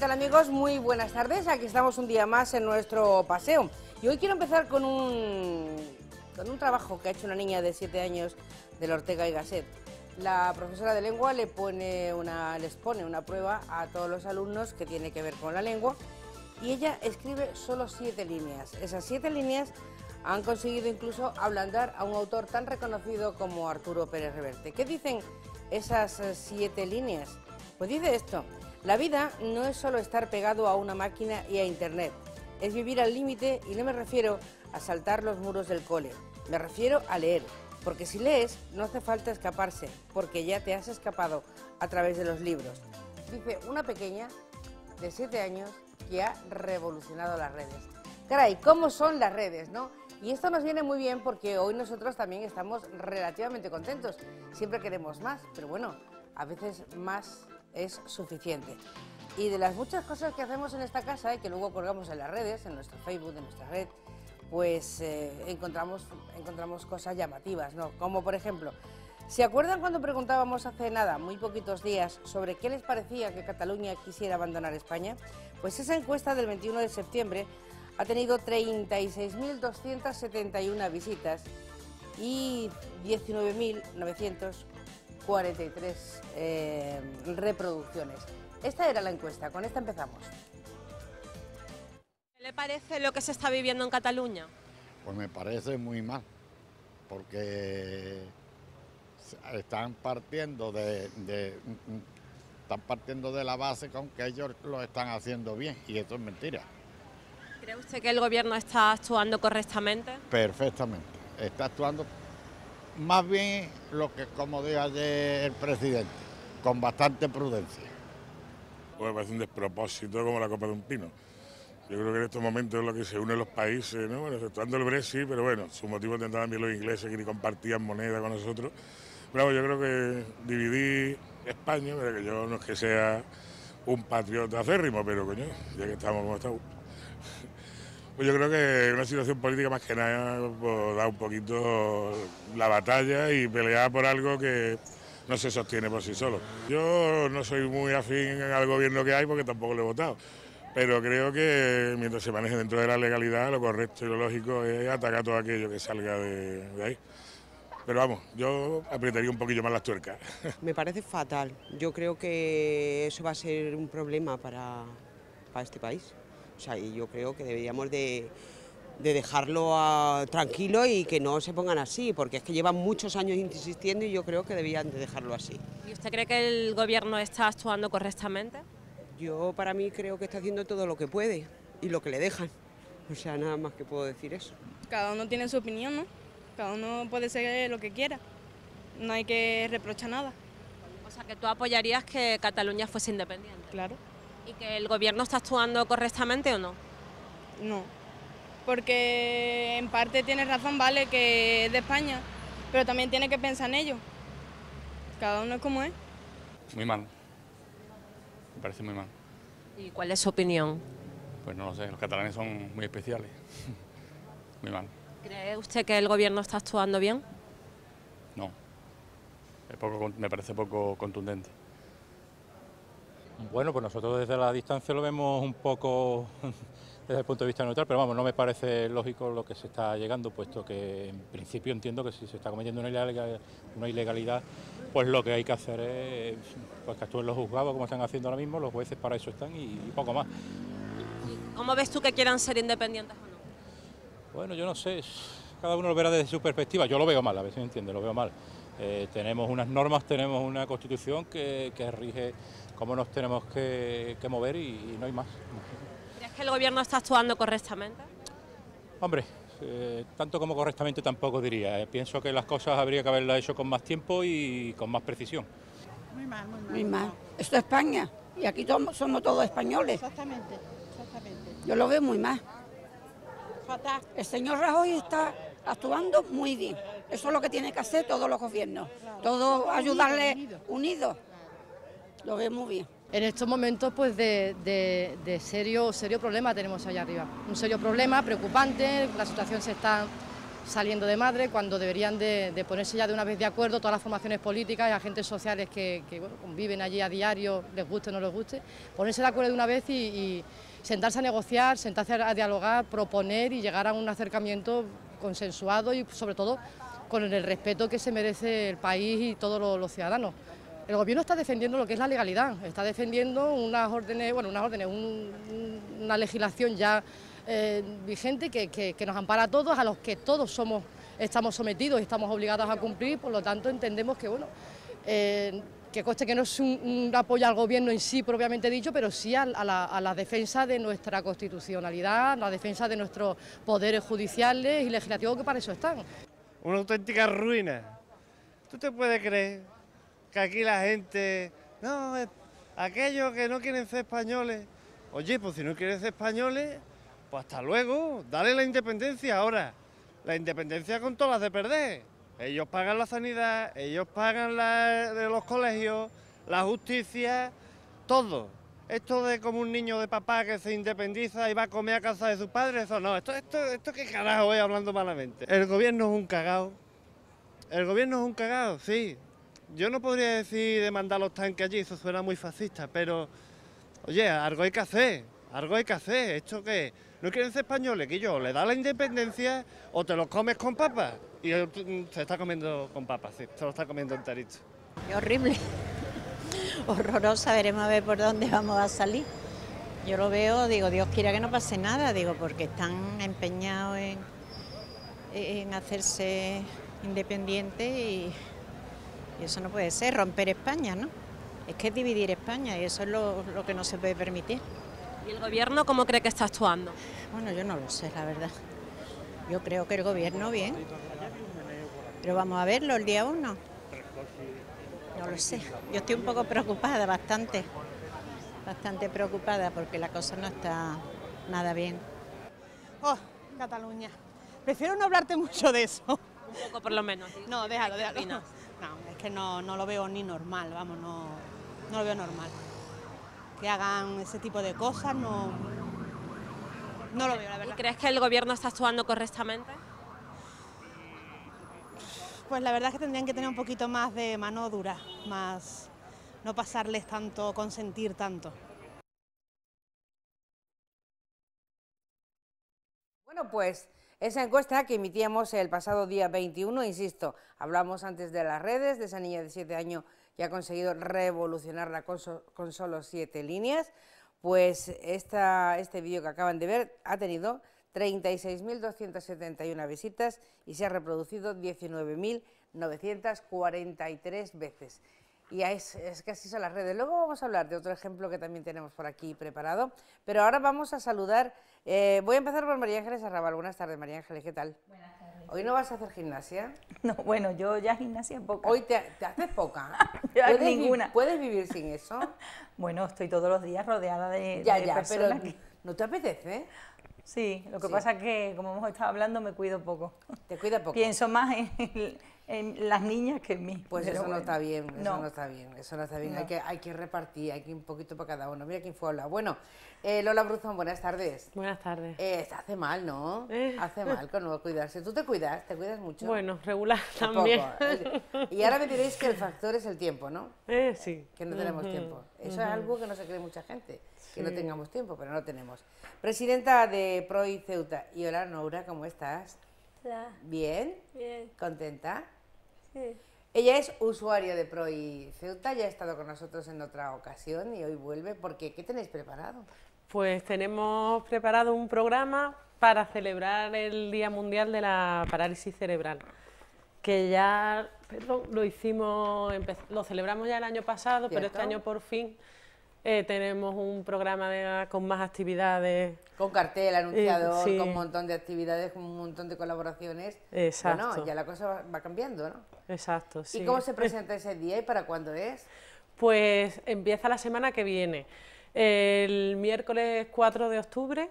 tal amigos? Muy buenas tardes. Aquí estamos un día más en nuestro paseo. Y hoy quiero empezar con un, con un trabajo que ha hecho una niña de 7 años del Ortega y Gasset. La profesora de lengua le pone una, les pone una prueba a todos los alumnos que tiene que ver con la lengua y ella escribe solo 7 líneas. Esas 7 líneas han conseguido incluso ablandar a un autor tan reconocido como Arturo Pérez Reverte. ¿Qué dicen esas 7 eh, líneas? Pues dice esto, la vida no es solo estar pegado a una máquina y a Internet, es vivir al límite y no me refiero a saltar los muros del cole, me refiero a leer, porque si lees no hace falta escaparse, porque ya te has escapado a través de los libros. Dice una pequeña de 7 años que ha revolucionado las redes. Caray, ¿cómo son las redes, no? Y esto nos viene muy bien porque hoy nosotros también estamos relativamente contentos. Siempre queremos más, pero bueno, a veces más es suficiente. Y de las muchas cosas que hacemos en esta casa y que luego colgamos en las redes, en nuestro Facebook, en nuestra red, pues eh, encontramos, encontramos cosas llamativas, ¿no? Como por ejemplo, ¿se acuerdan cuando preguntábamos hace nada, muy poquitos días, sobre qué les parecía que Cataluña quisiera abandonar España? Pues esa encuesta del 21 de septiembre ha tenido 36.271 visitas y 19.900 43 eh, reproducciones. Esta era la encuesta, con esta empezamos. ¿Qué le parece lo que se está viviendo en Cataluña? Pues me parece muy mal, porque están partiendo de, están partiendo de la base con que ellos lo están haciendo bien y esto es mentira. ¿Cree usted que el gobierno está actuando correctamente? Perfectamente, está actuando más bien lo que, como diga el presidente, con bastante prudencia. Pues me parece un despropósito como la copa de un pino. Yo creo que en estos momentos es lo que se une los países, ¿no? exceptuando el Brexit, pero bueno, su motivo intentaban también los ingleses que ni compartían moneda con nosotros. Pero yo creo que dividir España, pero que yo no es que sea un patriota acérrimo, pero coño, ya que estamos como estamos. Pues yo creo que una situación política más que nada pues, da un poquito la batalla y pelear por algo que no se sostiene por sí solo. Yo no soy muy afín al gobierno que hay porque tampoco lo he votado, pero creo que mientras se maneje dentro de la legalidad, lo correcto y lo lógico es atacar todo aquello que salga de, ahí. Pero vamos, yo apretaría un poquillo más las tuercas. Me parece fatal. Yo creo que eso va a ser un problema para este país. O sea, y yo creo que deberíamos de, dejarlo ah, tranquilo y que no se pongan así, porque es que llevan muchos años insistiendo y yo creo que deberían de dejarlo así. ¿Y usted cree que el gobierno está actuando correctamente? Yo para mí creo que está haciendo todo lo que puede y lo que le dejan. O sea, nada más que puedo decir eso. Cada uno tiene su opinión, ¿no? Cada uno puede ser lo que quiera. No hay que reprochar nada. O sea, que tú apoyarías que Cataluña fuese independiente. Claro. ¿Y que el gobierno está actuando correctamente o no? No, porque en parte tienes razón, vale, que es de España, pero también tiene que pensar en ello. Cada uno es como es. Muy mal. Me parece muy mal. ¿Y cuál es su opinión? Pues no lo sé, los catalanes son muy especiales. muy mal. ¿Cree usted que el gobierno está actuando bien? No. me parece poco contundente. Bueno, pues nosotros desde la distancia lo vemos un poco desde el punto de vista neutral, pero vamos, no me parece lógico lo que se está llegando, puesto que en principio entiendo que si se está cometiendo una ilegalidad, pues lo que hay que hacer es pues, que actúen los juzgados como están haciendo ahora mismo, los jueces para eso están y, poco más. ¿Cómo ves tú que quieran ser independientes o no? Bueno, yo no sé, cada uno lo verá desde su perspectiva, yo lo veo mal, a veces me entiende, lo veo mal. Eh, tenemos unas normas, tenemos una constitución que rige cómo nos tenemos que, mover y, no hay más. ¿Crees que el gobierno está actuando correctamente? Hombre, eh, tanto como correctamente tampoco diría. Eh. pienso que las cosas habría que haberlas hecho con más tiempo y con más precisión. Muy mal, muy mal. Esto es España y aquí somos todos españoles. Exactamente, exactamente. Yo lo veo muy mal. El señor Rajoy está actuando muy bien. Eso es lo que tienen que hacer todos los gobiernos. Todos ayudarle unidos. Lo ve muy bien. En estos momentos pues de, serio, serio problema tenemos allá arriba. Un serio problema, preocupante, la situación se está saliendo de madre cuando deberían de, ponerse ya de una vez de acuerdo todas las formaciones políticas y agentes sociales que, conviven allí a diario, les guste o no les guste, ponerse de acuerdo de una vez y, sentarse a negociar, sentarse a dialogar, proponer y llegar a un acercamiento consensuado y sobre todo con el respeto que se merece el país y todos los ciudadanos el gobierno está defendiendo lo que es la legalidad, está defendiendo unas órdenes, bueno, unas órdenes, una legislación ya eh, vigente que, nos ampara a todos, a los que todos somos, estamos sometidos y estamos obligados a cumplir, por lo tanto entendemos que, bueno, eh, que coste que no es un, apoyo al gobierno en sí propiamente dicho, pero sí a, la, a, la, defensa de nuestra constitucionalidad, la defensa de nuestros poderes judiciales y legislativos que para eso están. Una auténtica ruina. ¿Tú te puedes creer que aquí la gente, no, eh, aquellos que no quieren ser españoles, oye, pues si no quieren ser españoles, pues hasta luego, dale la independencia ahora, la independencia con todas las de perder. Ellos pagan la sanidad, ellos pagan la, de eh, los colegios, la justicia, todo. Esto de como un niño de papá que se independiza y va a comer a casa de su padre, eso no. Esto, esto, esto qué carajo voy hablando malamente. El gobierno es un cagao. El gobierno es un cagao, sí yo no podría decir de mandar los tanques allí, eso suena muy fascista, pero oye, algo hay que hacer, algo hay que hacer, esto que no quieren ser españoles, que yo, le da la independencia o te los comes con papas. Y mm, mm, se está comiendo con papas, sí, se lo está comiendo enterito. Qué horrible, horrorosa, veremos a ver por dónde vamos a salir. Yo lo veo, digo, Dios quiera que no pase nada, digo, porque están empeñados en, en hacerse independientes y y eso no puede ser, romper España, ¿no? Es que es dividir España y eso es lo, que no se puede permitir. ¿Y el gobierno cómo cree que está actuando? Bueno, yo no lo sé, la verdad. Yo creo que el gobierno bien. Pero vamos a verlo el día uno. No lo sé. Yo estoy un poco preocupada, bastante. Bastante preocupada porque la cosa no está nada bien. Oh, Cataluña. Prefiero no hablarte mucho de eso. Un poco por lo menos. No, déjalo, déjalo. No, es que no, lo veo ni normal, vamos, no, lo veo normal. Que hagan ese tipo de cosas, no, no lo veo, la verdad. crees que el gobierno está actuando correctamente? Pues la verdad es que tendrían que tener un poquito más de mano dura, más no pasarles tanto, consentir tanto. Bueno, pues esa encuesta que emitíamos el pasado día 21, insisto, hablamos antes de las redes, de esa niña de 7 años que ha conseguido revolucionarla con, con solo 7 líneas, pues este vídeo que acaban de ver ha tenido 36.271 visitas y se ha reproducido 19.943 veces. Y es, es, que así son las redes. Luego vamos a hablar de otro ejemplo que también tenemos por aquí preparado, pero ahora vamos a saludar. Eh, voy a empezar por María Ángeles Arrabal. Buenas tardes, María Ángeles, ¿qué tal? Buenas tardes. ¿Hoy no vas a hacer gimnasia? No, bueno, yo ya gimnasia poca. Hoy te, haces poca. yo ninguna. ¿Puedes vivir sin eso? bueno, estoy todos los días rodeada de, ya, pero ¿No te apetece? Sí, lo que pasa es que, como hemos estado hablando, me cuido poco. ¿Te cuidas poco? Pienso más en, en las niñas que en mí. Pues eso no está bien, eso no. está bien, eso no está bien. Hay, que, hay que repartir, hay que un poquito para cada uno. Mira quién fue a hablar. Bueno, eh, Lola Bruzón, buenas tardes. Buenas tardes. Eh, hace mal, ¿no? Eh. Hace mal con no cuidarse. ¿Tú te cuidas? ¿Te cuidas mucho? Bueno, regular también. Y ahora me diréis que el factor es el tiempo, ¿no? sí. Que no tenemos tiempo. Eso es algo que no se cree mucha gente, que no tengamos tiempo, pero no tenemos. Presidenta de Pro y Ceuta, y hola Noura, ¿cómo estás? Hola. ¿Bien? Bien. ¿Contenta? Ella es usuaria de Pro y Ceuta, ya ha estado con nosotros en otra ocasión y hoy vuelve porque ¿qué tenéis preparado? Pues tenemos preparado un programa para celebrar el Día Mundial de la Parálisis Cerebral, que ya, perdón, lo hicimos, lo celebramos ya el año pasado, pero este año por fin eh, tenemos un programa con más actividades. Con cartel, anunciador, eh, con un montón de actividades, con un montón de colaboraciones. Exacto. ya la cosa va cambiando, ¿no? Exacto, ¿Y cómo se presenta ese día y para cuándo es? Pues empieza la semana que viene. El miércoles 4 de octubre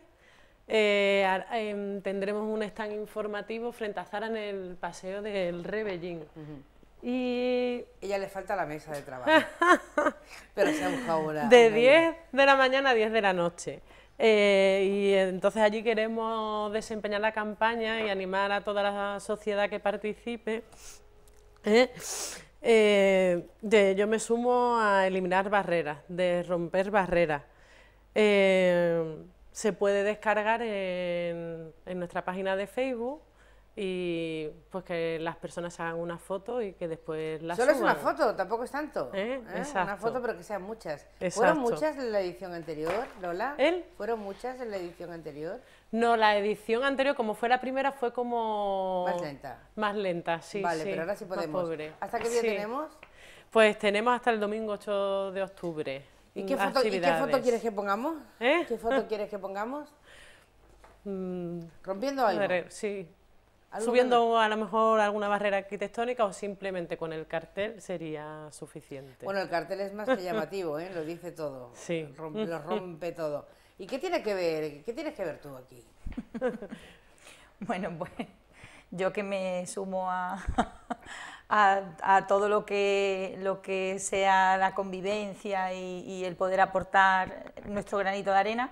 eh, em, tendremos un stand informativo frente a Zara en el Paseo del Rebellín. Y... Ella le falta la mesa de trabajo. Pero se ha buscado De 10 de la mañana a 10 de la noche. Eh, y entonces allí queremos desempeñar la campaña y animar a toda la sociedad que participe. ¿eh? Eh, yo me sumo a eliminar barreras, de romper barreras. se puede descargar en nuestra página de Facebook y pues que las personas hagan una foto y que después la Solo es una foto, tampoco es tanto. ¿Eh? ¿eh? Una foto, pero que sean muchas. ¿Fueron muchas en la edición anterior, Lola? ¿El? ¿Fueron muchas en la edición anterior? No, la edición anterior, como fue la primera, fue como... Más lenta. Más lenta, sí, Vale, pero ahora sí podemos. ¿Hasta qué día tenemos? Pues tenemos hasta el domingo 8 de octubre. ¿Y qué foto, quieres que pongamos? ¿Eh? ¿Qué foto quieres que pongamos? Mm. ¿Rompiendo algo? Sí, Subiendo a lo mejor alguna barrera arquitectónica o simplemente con el cartel sería suficiente. Bueno, el cartel es más que llamativo, ¿eh? lo dice todo, sí. lo rompe todo. ¿Y qué tiene que ver, qué tienes que ver tú aquí? bueno, pues yo que me sumo a, a, todo lo que, lo que sea la convivencia y el poder aportar nuestro granito de arena,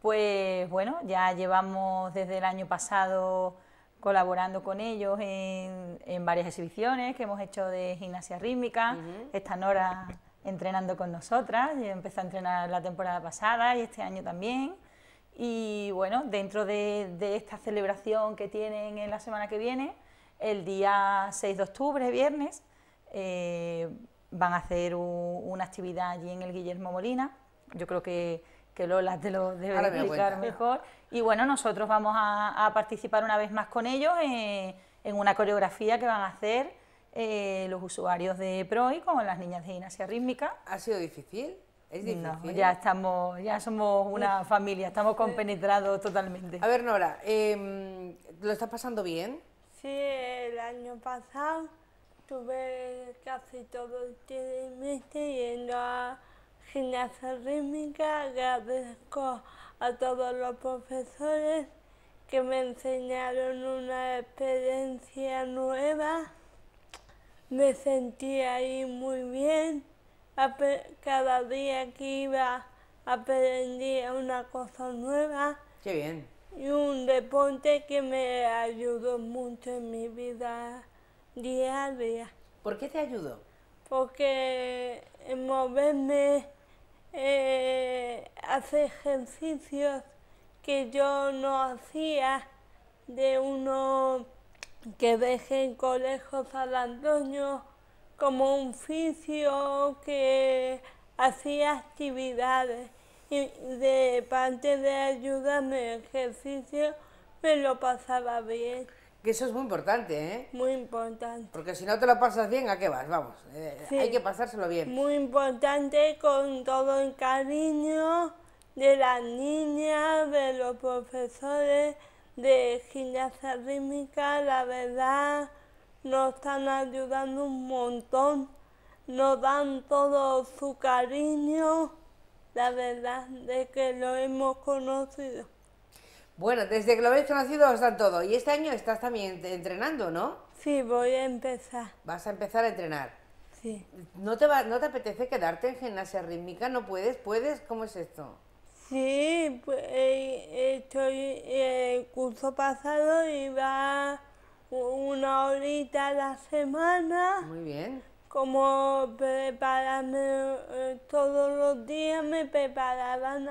pues bueno, ya llevamos desde el año pasado colaborando con ellos en, varias exhibiciones que hemos hecho de gimnasia rítmica. ...están ahora Nora entrenando con nosotras, y empezó a entrenar la temporada pasada y este año también. Y bueno, dentro de, esta celebración que tienen en la semana que viene, el día 6 de octubre, viernes, eh, van a hacer una actividad allí en el Guillermo Molina. Yo creo que, que Lola te lo debe explicar mejor. Y bueno, nosotros vamos a, participar una vez más con ellos eh, en una coreografía que van a hacer eh, los usuarios de PROI con las niñas de gimnasia rítmica. ¿Ha sido difícil? ¿Es difícil? ya, estamos, ya somos una familia, estamos compenetrados totalmente. A ver, Nora, em, ¿lo estás pasando bien? Sí, el año pasado tuve casi todo el trimestre yendo a Gimnasia rítmica, agradezco a todos los profesores que me enseñaron una experiencia nueva. Me sentí ahí muy bien. Cada día que iba aprendía una cosa nueva. Qué bien. Y un deporte que me ayudó mucho en mi vida diaria. ¿Por qué te ayudó? Porque en moverme eh, hace ejercicios que yo no hacía, de uno que dejé en Colegio San Antonio, como un oficio que hacía actividades y de parte de ayudarme en ejercicio me lo pasaba bien. Que eso es muy importante, ¿eh? Muy importante. Porque si no te lo pasas bien, ¿a qué vas? Vamos, eh, hay que pasárselo bien. Muy importante con todo el cariño de las niñas, de los profesores de gimnasia rítmica, la verdad, nos están ayudando un montón, nos dan todo su cariño, la verdad, de que lo hemos conocido. Bueno, desde que lo habéis conocido os dan todo. Y este año estás también entrenando, ¿no? Sí, voy a empezar. Vas a empezar a entrenar. Sí. ¿No te, va, ¿No te apetece quedarte en gimnasia rítmica? ¿No puedes? ¿Puedes? ¿Cómo es esto? Sí, pues, estoy eh, el eh, curso pasado iba una horita a la semana. Muy bien. Como prepararme eh, todos los días me preparaban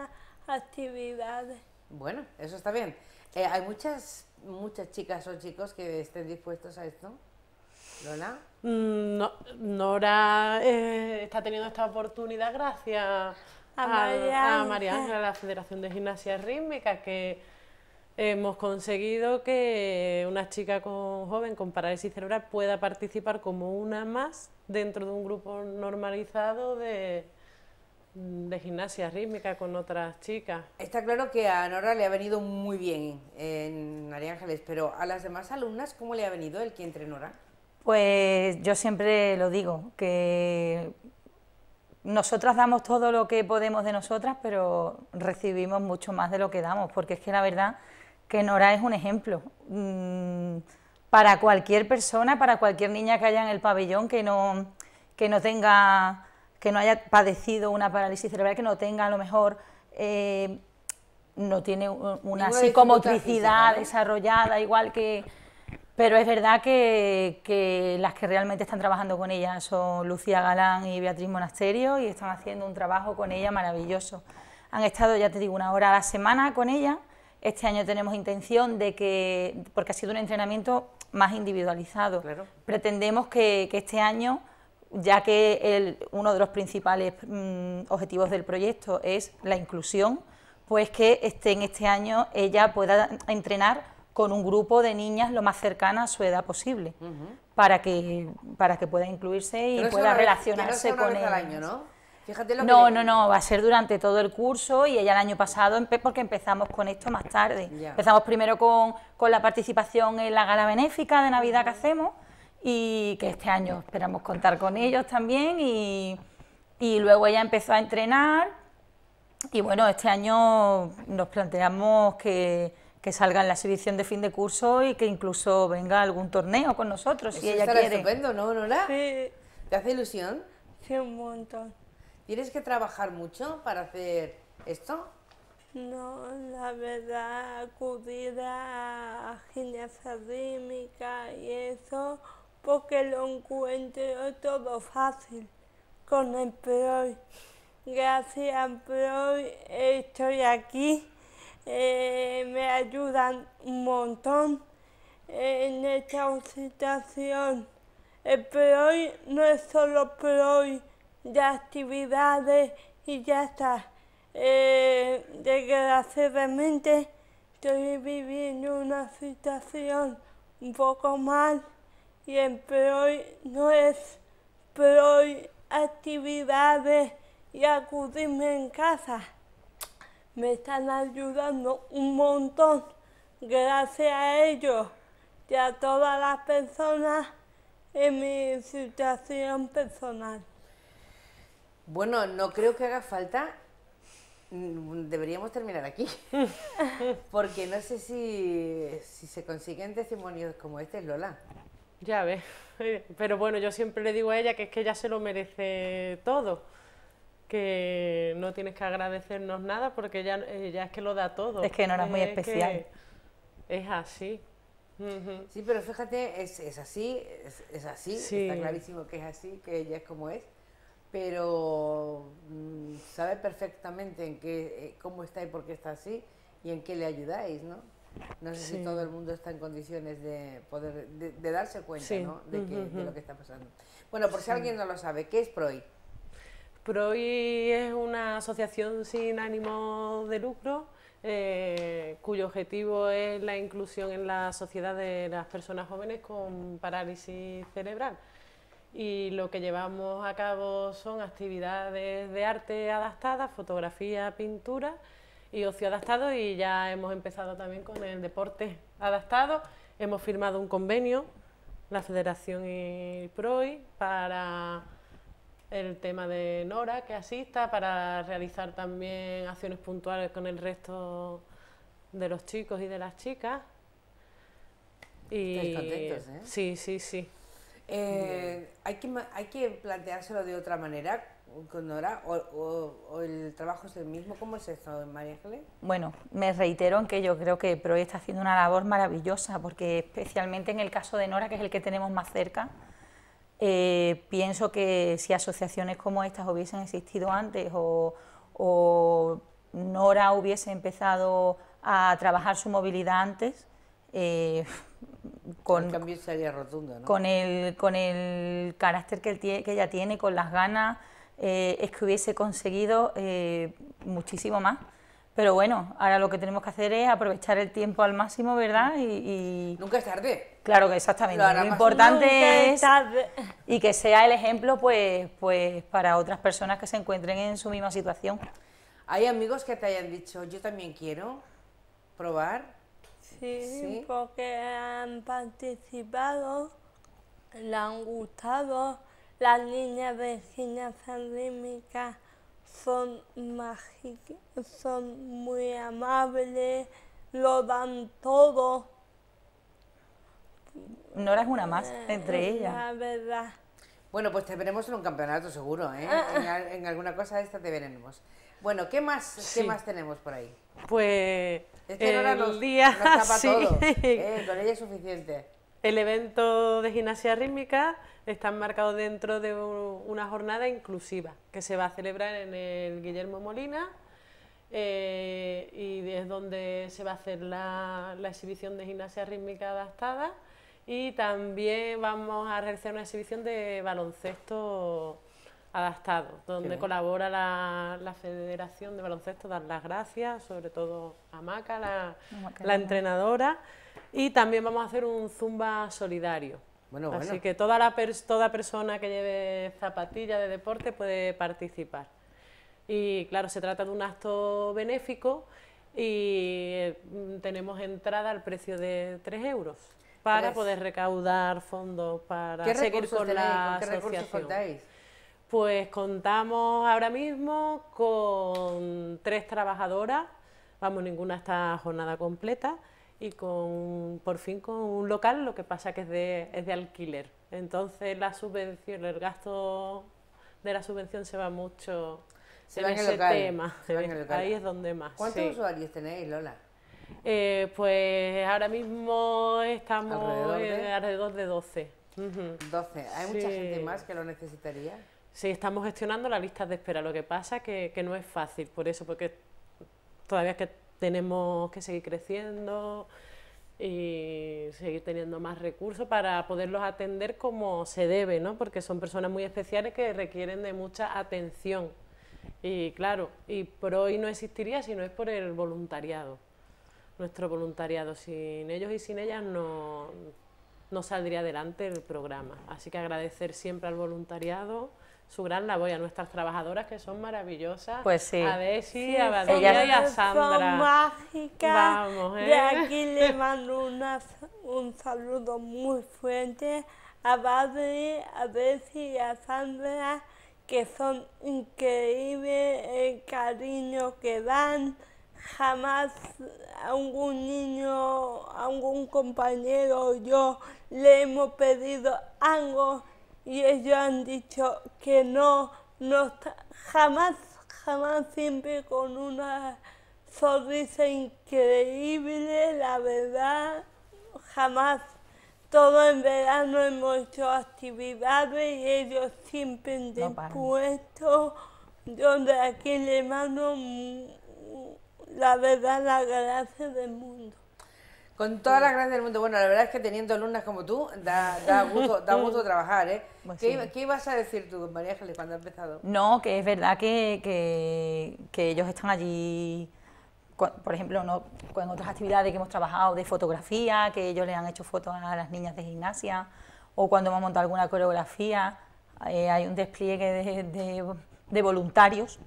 actividades. Bueno, eso está bien. Eh, ¿Hay muchas, muchas chicas o chicos que estén dispuestos a esto? ¿Lola? Mm, Nora eh, está teniendo esta oportunidad gracias a, a, a la Federación de Gimnasia Rítmica, que hemos conseguido que una chica con, joven con parálisis cerebral pueda participar como una más dentro de un grupo normalizado de, de gimnasia rítmica con otras chicas. Está claro que a Nora le ha venido muy bien en María Ángeles, pero a las demás alumnas, ¿cómo le ha venido el que entre Nora? Pues yo siempre lo digo, que nosotras damos todo lo que podemos de nosotras, pero recibimos mucho más de lo que damos, porque es que la verdad que Nora es un ejemplo. Mm, para cualquier persona, para cualquier niña que haya en el pabellón que no, que no tenga que no haya padecido una parálisis cerebral, que no tenga a lo mejor, eh, no tiene una psicomotricidad desarrollada igual que... Pero es verdad que, las que realmente están trabajando con ella son Lucía Galán y Beatriz Monasterio y están haciendo un trabajo con ella maravilloso. Han estado, ya te digo, una hora a la semana con ella. Este año tenemos intención de que, porque ha sido un entrenamiento más individualizado, pretendemos que este año ya que uno de los principales mm, objetivos del proyecto es la inclusión, pues que este, en este año ella pueda entrenar con un grupo de niñas lo más cercana a su edad posible, para, que, para que pueda incluirse y pueda relacionarse con él. ¿no? no, no, va a ser durante todo el curso y ella el año pasado, porque empezamos con esto más tarde. Empezamos primero con, con la participación en la gala benéfica de Navidad que hacemos, y que este año esperamos contar con ellos también. Y, luego ella empezó a entrenar y bueno, este año nos planteamos que, que salga en la exhibición de fin de curso y que incluso venga algún torneo con nosotros y si ella quiere. estupendo, ¿no, Nora? Sí. ¿Te hace ilusión? Sí, un montón. ¿Tienes que trabajar mucho para hacer esto? No, la verdad, acudir a gimnasia y eso porque lo encuentro todo fácil con el Gracias al hoy estoy aquí, eh, me ayudan un montón en esta situación. El perro no es solo hoy de actividades y ya está. Eh, desgraciadamente estoy viviendo una situación un poco mal y PROI no es PROI actividades y acudirme en casa. Me están ayudando un montón gracias a ellos y a todas las personas en mi situación personal. Bueno, no creo que haga falta. Deberíamos terminar aquí, porque no sé si, si se consiguen testimonios como este, Lola. Ya ves. Pero bueno, yo siempre le digo a ella que es que ella se lo merece todo. Que no tienes que agradecernos nada porque ella, es que lo da todo. Es que no eras muy especial. Es así. Sí, pero fíjate, es, así, es, así, está clarísimo que es así, que ella es como es, pero mm, sabe perfectamente en qué, eh, cómo está y por qué está así y en qué le ayudáis, ¿no? No sé si todo el mundo está en condiciones de poder de, darse cuenta ¿no? de, lo que está pasando. Bueno, por si alguien no lo sabe, ¿qué es PROI? PROI es una asociación sin ánimo de lucro eh, cuyo objetivo es la inclusión en la sociedad de las personas jóvenes con parálisis cerebral. Y lo que llevamos a cabo son actividades de arte adaptadas, fotografía, pintura y ocio adaptado y ya hemos empezado también con el deporte adaptado. Hemos firmado un convenio, la Federación y PROI, para el tema de Nora que asista, para realizar también acciones puntuales con el resto de los chicos y de las chicas. ¿eh? Sí, sí, sí. Eh, hay, que, hay que planteárselo de otra manera con Nora o, el trabajo es el mismo? ¿Cómo es esto, María Ángeles? Bueno, me reitero en que yo creo que Proy está haciendo una labor maravillosa, porque especialmente en el caso de Nora, que es el que tenemos más cerca, eh, pienso que si asociaciones como estas hubiesen existido antes o, Nora hubiese empezado a trabajar su movilidad antes, eh, con, el cambio sería ¿no? con, el, con el carácter que, que ella tiene, con las ganas, eh, es que hubiese conseguido eh, muchísimo más. Pero bueno, ahora lo que tenemos que hacer es aprovechar el tiempo al máximo, ¿verdad? Y, Nunca es tarde. Claro que exactamente. Lo, importante es y que sea el ejemplo pues, pues para otras personas que se encuentren en su misma situación. ¿Hay amigos que te hayan dicho, yo también quiero probar? Sí, sí. porque han participado, le han gustado las niñas vecinas rítmicas son, son muy amables, lo dan todo. No es una más eh, entre ellas. La verdad. Bueno, pues te veremos en un campeonato seguro, ¿eh? Ah, ah. En, alguna cosa de esta te veremos. Bueno, ¿qué más, ¿qué más tenemos por ahí? Pues... Es Nora el días ¿eh? con ella es suficiente. El evento de gimnasia rítmica está enmarcado dentro de una jornada inclusiva que se va a celebrar en el Guillermo Molina eh, y es donde se va a hacer la, exhibición de gimnasia rítmica adaptada y también vamos a realizar una exhibición de baloncesto adaptado, donde colabora la, Federación de Baloncesto, dar las gracias, sobre todo a Maca, la entrenadora. Y también vamos a hacer un zumba solidario. Bueno, Así que toda, toda persona que lleve zapatilla de deporte puede participar. Y claro, se trata de un acto benéfico y mm, tenemos entrada al precio de 3 euros para poder recaudar fondos para seguir con la ¿Con qué recursos Contáis? Pues contamos ahora mismo con tres trabajadoras, vamos, ninguna está jornada completa y con, por fin con un local, lo que pasa que es de, es de alquiler. Entonces la subvención, el gasto de la subvención se va mucho se en va ese tema. Ahí es donde más. ¿Cuántos usuarios tenéis, Lola? Eh, pues ahora mismo estamos alrededor de, 12. Eh, ¿Hay mucha gente más que lo necesitaría? Sí, estamos gestionando las listas de espera. Lo que pasa que, que no es fácil, por eso, porque todavía que tenemos que seguir creciendo y seguir teniendo más recursos para poderlos atender como se debe, ¿no? porque son personas muy especiales que requieren de mucha atención. Y claro, y por hoy no existiría si no es por el voluntariado, nuestro voluntariado. Sin ellos y sin ellas no, no saldría adelante el programa. Así que agradecer siempre al voluntariado su gran labor y a nuestras trabajadoras que son maravillosas. Pues sí. A Desi, a Badri y a Sandra. mágicas. Vamos, ¿eh? aquí le mando una, un saludo muy fuerte a Badri, a Desi y a Sandra, que son increíbles el cariño que dan. Jamás a algún niño, a algún compañero yo le hemos pedido algo y ellos han dicho que no, no jamás, jamás, siempre con una sonrisa increíble, la verdad, jamás. Todo en verano hemos hecho actividades y ellos siempre han dispuesto. donde aquí le mando la verdad, la gracia del mundo. Con todas las gracias del mundo. Bueno, la verdad es que teniendo alumnas como tú, da, gusto, da gusto trabajar, ¿eh? Pues ¿Qué, ibas a decir tú, María Ángeles, cuando has empezado? No, que es verdad que, ellos están allí, por ejemplo, ¿no? con otras actividades que hemos trabajado de fotografía, que ellos le han hecho fotos a las niñas de gimnasia, o cuando hemos montado alguna coreografía, eh, hay un despliegue de, voluntarios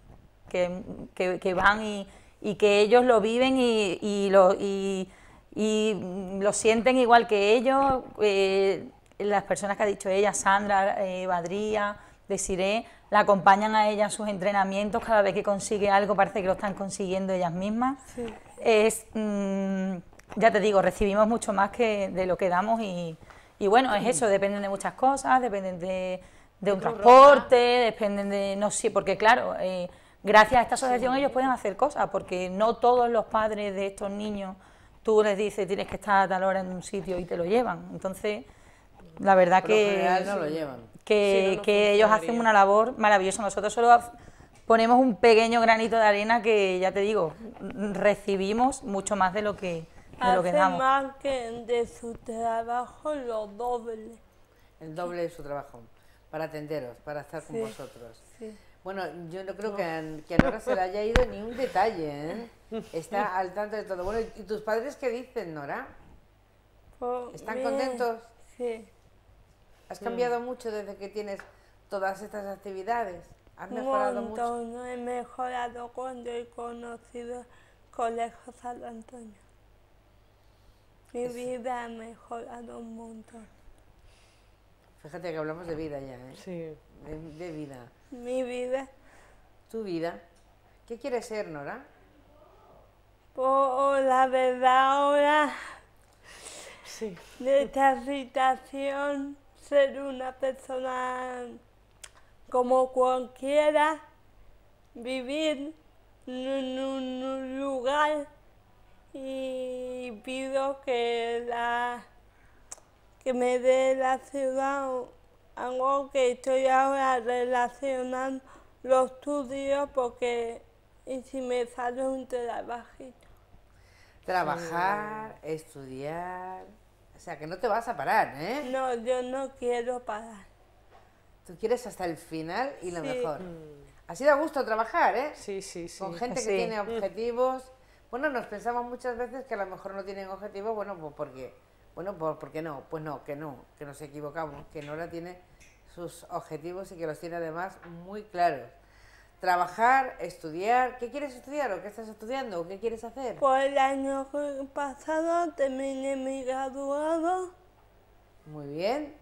que, que, van y, y, que ellos lo viven y, y lo... Y, y lo sienten igual que ellos. Eh, las personas que ha dicho ella, Sandra, eh, Badría, la acompañan a ella en sus entrenamientos. Cada vez que consigue algo, parece que lo están consiguiendo ellas mismas. Es, mm, ya te digo, recibimos mucho más que de lo que damos y, bueno, es eso, dependen de muchas cosas, dependen de, un transporte, dependen de, no sé, porque claro, eh, gracias a esta asociación ellos pueden hacer cosas, porque no todos los padres de estos niños tú les dices tienes que estar a tal hora en un sitio y te lo llevan. Entonces, la verdad que, que, ellos hacen una labor maravillosa. Nosotros solo ponemos un pequeño granito de arena que, ya te digo, recibimos mucho más de lo que, de lo que damos. más que de su trabajo lo doble. El doble de su trabajo, para atenderos, para estar con vosotros. Bueno, yo no creo Que, a, Nora se le haya ido ni un detalle, ¿eh? Está al tanto de todo. Bueno, ¿y tus padres qué dicen, Nora? Oh, ¿Están contentos? Sí. ¿Has cambiado mucho desde que tienes todas estas actividades? ¿Has mejorado mucho. montón, he mejorado cuando he conocido Colegio San Antonio. Mi vida ha mejorado un montón. Fíjate que hablamos de vida ya, ¿eh? Sí de, vida. Mi vida. Tu vida. ¿Qué quieres ser, Nora? Por oh, la verdad ahora, sí. de esta situación, ser una persona como cualquiera, vivir en un lugar y pido que me dé la ciudad algo que estoy ahora relacionando los estudios porque y si me sale un trabajito. Trabajar, estudiar, o sea que no te vas a parar, ¿eh? No, yo no quiero parar. Tú quieres hasta el final y lo mejor. Así mm. da gusto trabajar, ¿eh? Sí, sí, sí. Con gente que tiene objetivos. Bueno, nos pensamos muchas veces que a lo mejor no tienen objetivos, bueno, pues porque bueno, ¿por, ¿por, qué no? Pues no, que no, que nos equivocamos, que Nora tiene sus objetivos y que los tiene además muy claros. Trabajar, estudiar, ¿qué quieres estudiar o qué estás estudiando o qué quieres hacer? Pues el año pasado terminé mi graduado. Muy bien.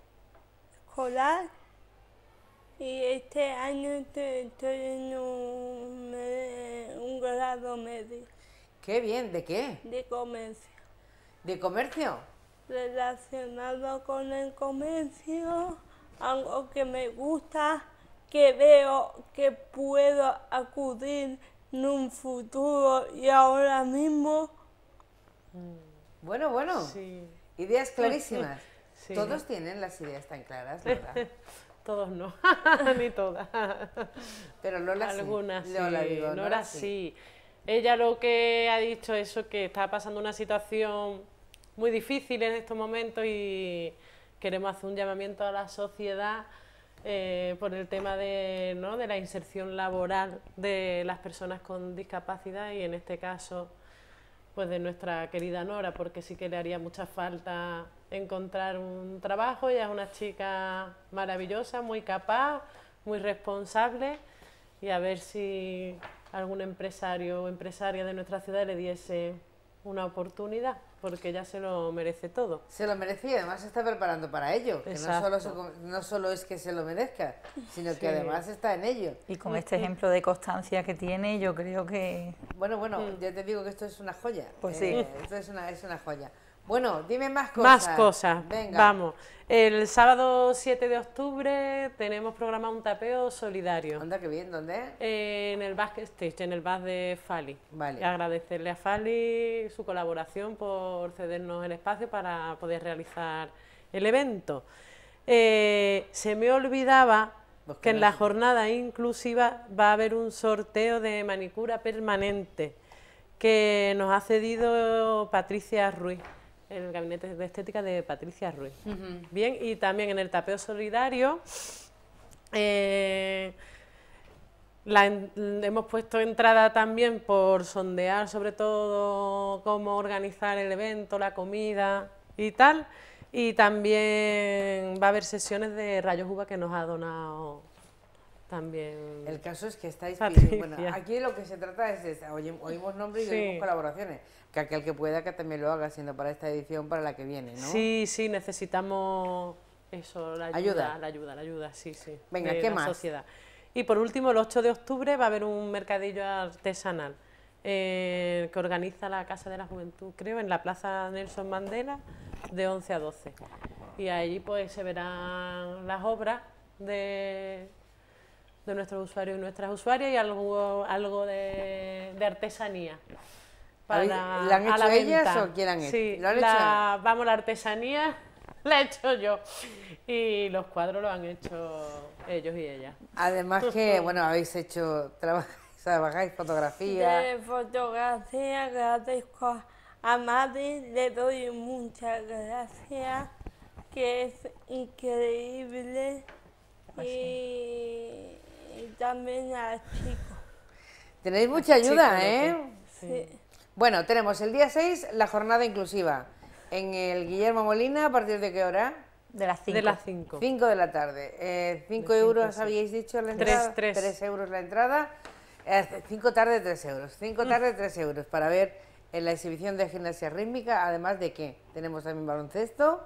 Escolar. Y este año estoy en un, un grado medio. Qué bien, ¿de qué? De comercio. ¿De comercio? relacionado con el comercio, algo que me gusta, que veo que puedo acudir en un futuro y ahora mismo. Mm. Bueno, bueno. Sí. Ideas clarísimas. Todos tienen las ideas tan claras, ¿verdad? Todos no, ni todas. Pero no Algunas sí. Lola, digo, sí. Ella lo que ha dicho eso, que está pasando una situación muy difícil en estos momentos y queremos hacer un llamamiento a la sociedad eh, por el tema de, de la inserción laboral de las personas con discapacidad y en este caso pues de nuestra querida Nora, porque sí que le haría mucha falta encontrar un trabajo. Ella es una chica maravillosa, muy capaz, muy responsable y a ver si algún empresario o empresaria de nuestra ciudad le diese una oportunidad porque ya se lo merece todo. Se lo merece y además está preparando para ello. no, solo no es que se lo merezca, sino que además está en ello. Y con este ejemplo de constancia que tiene, yo creo que... Bueno, bueno, mm. ya te digo que esto es una joya. Pues eh, sí. esto es una, es una joya. Bueno, dime más cosas. Más cosas. Vamos. El sábado 7 de octubre tenemos programado un tapeo solidario. Anda, qué bien, ¿dónde? en el Stage, en el Bas de Fali. Vale. agradecerle a Fali su colaboración por cedernos el espacio para poder realizar el evento. Eh, se me olvidaba que en la jornada inclusiva va a haber un sorteo de manicura permanente que nos ha cedido Patricia Ruiz en el gabinete de estética de Patricia Ruiz. Bien, y también en el tapeo solidario. Eh, hemos puesto entrada también por sondear sobre todo cómo organizar el evento, la comida y tal. Y también va a haber sesiones de rayos uva que nos ha donado también. El caso es que estáis aquí lo que se trata es, es oímos nombres y oímos colaboraciones. Que aquel que pueda que también lo haga, siendo para esta edición, para la que viene, Sí, sí, necesitamos eso, la ayuda. La ayuda, la ayuda, sí, sí. Venga, ¿qué más? Y por último, el 8 de octubre va a haber un mercadillo artesanal eh, que organiza la Casa de la Juventud, creo, en la Plaza Nelson Mandela, de 11 a 12. Y allí pues se verán las obras de de nuestros usuarios y nuestras usuarias y algo, algo de, artesanía. Para, ¿La han hecho ellas o quieran Vamos, la artesanía la he hecho yo y los cuadros lo han hecho ellos y ellas. Además que, bueno, habéis hecho, trabajáis, fotografía. De fotografía agradezco a Madrid le doy muchas gracias, que es increíble. Pues y y también a chicos. Tenéis mucha ayuda, ¿eh? Sí. Bueno, tenemos el día 6 la jornada inclusiva. En el Guillermo Molina, ¿a partir de qué hora? De las 5. De las 5. 5 de la tarde. 5 eh, euros habéis habíais dicho la entrada. 3, 3. euros la entrada. 5 eh, tarde, 3 euros. 5 mm. tarde, 3 euros. Para ver en la exhibición de gimnasia rítmica, además de que tenemos también baloncesto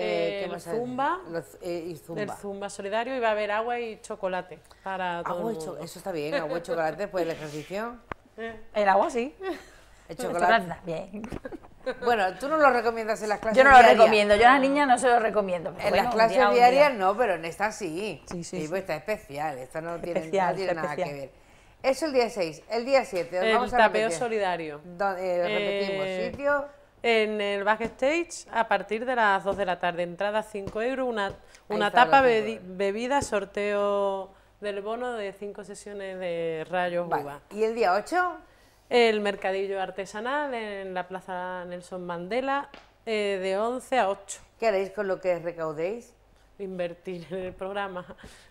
eh, el Zumba, eh, El Zumba solidario y va a haber agua y chocolate para todo el eso está bien, agua y chocolate después pues, del ejercicio. Eh. El agua sí. El chocolate. también. Bueno, tú no lo recomiendas en las clases diarias. Yo no lo recomiendo, yo a las niñas no se lo recomiendo. En las clases diarias no, pero en esta sí. Sí, sí, Pues está especial, esta no tiene, nada que ver. Eso el día 6, el día 7. El vamos tapeo solidario. eh, repetimos, eh, sitio en el backstage a partir de las 2 de la tarde. Entrada 5 euros, una, una tapa, bebida, sorteo del bono de 5 sesiones de rayos uva. ¿Y el día 8? El mercadillo artesanal en la Plaza Nelson Mandela eh, de 11 a 8. ¿Qué haréis con lo que recaudéis? Invertir en el programa.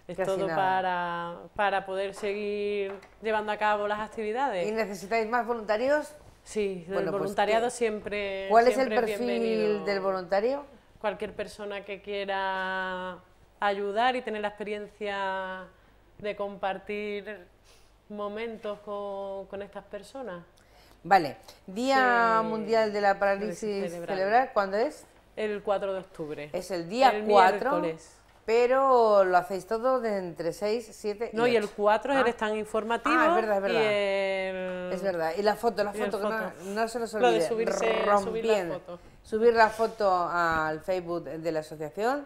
Es todo para, para poder seguir llevando a cabo las actividades. ¿Y necesitáis más voluntarios? Sí, del pues, voluntariado siempre. ¿Cuál es el perfil del voluntario? Cualquier persona que quiera ayudar y tener la experiencia de compartir momentos con, estas personas. Vale, Día Mundial de la Parálisis Cerebral. ¿cuándo es? El 4 de octubre. Es el día 4 pero lo hacéis todo de entre 6, 7 y No, y el 4 eres ah. tan informativo. Ah, es verdad, es verdad. Es verdad. Y la foto, la foto, que No, se nos olvide. Lo de subirse, subir la foto. Subir la foto al Facebook de la asociación,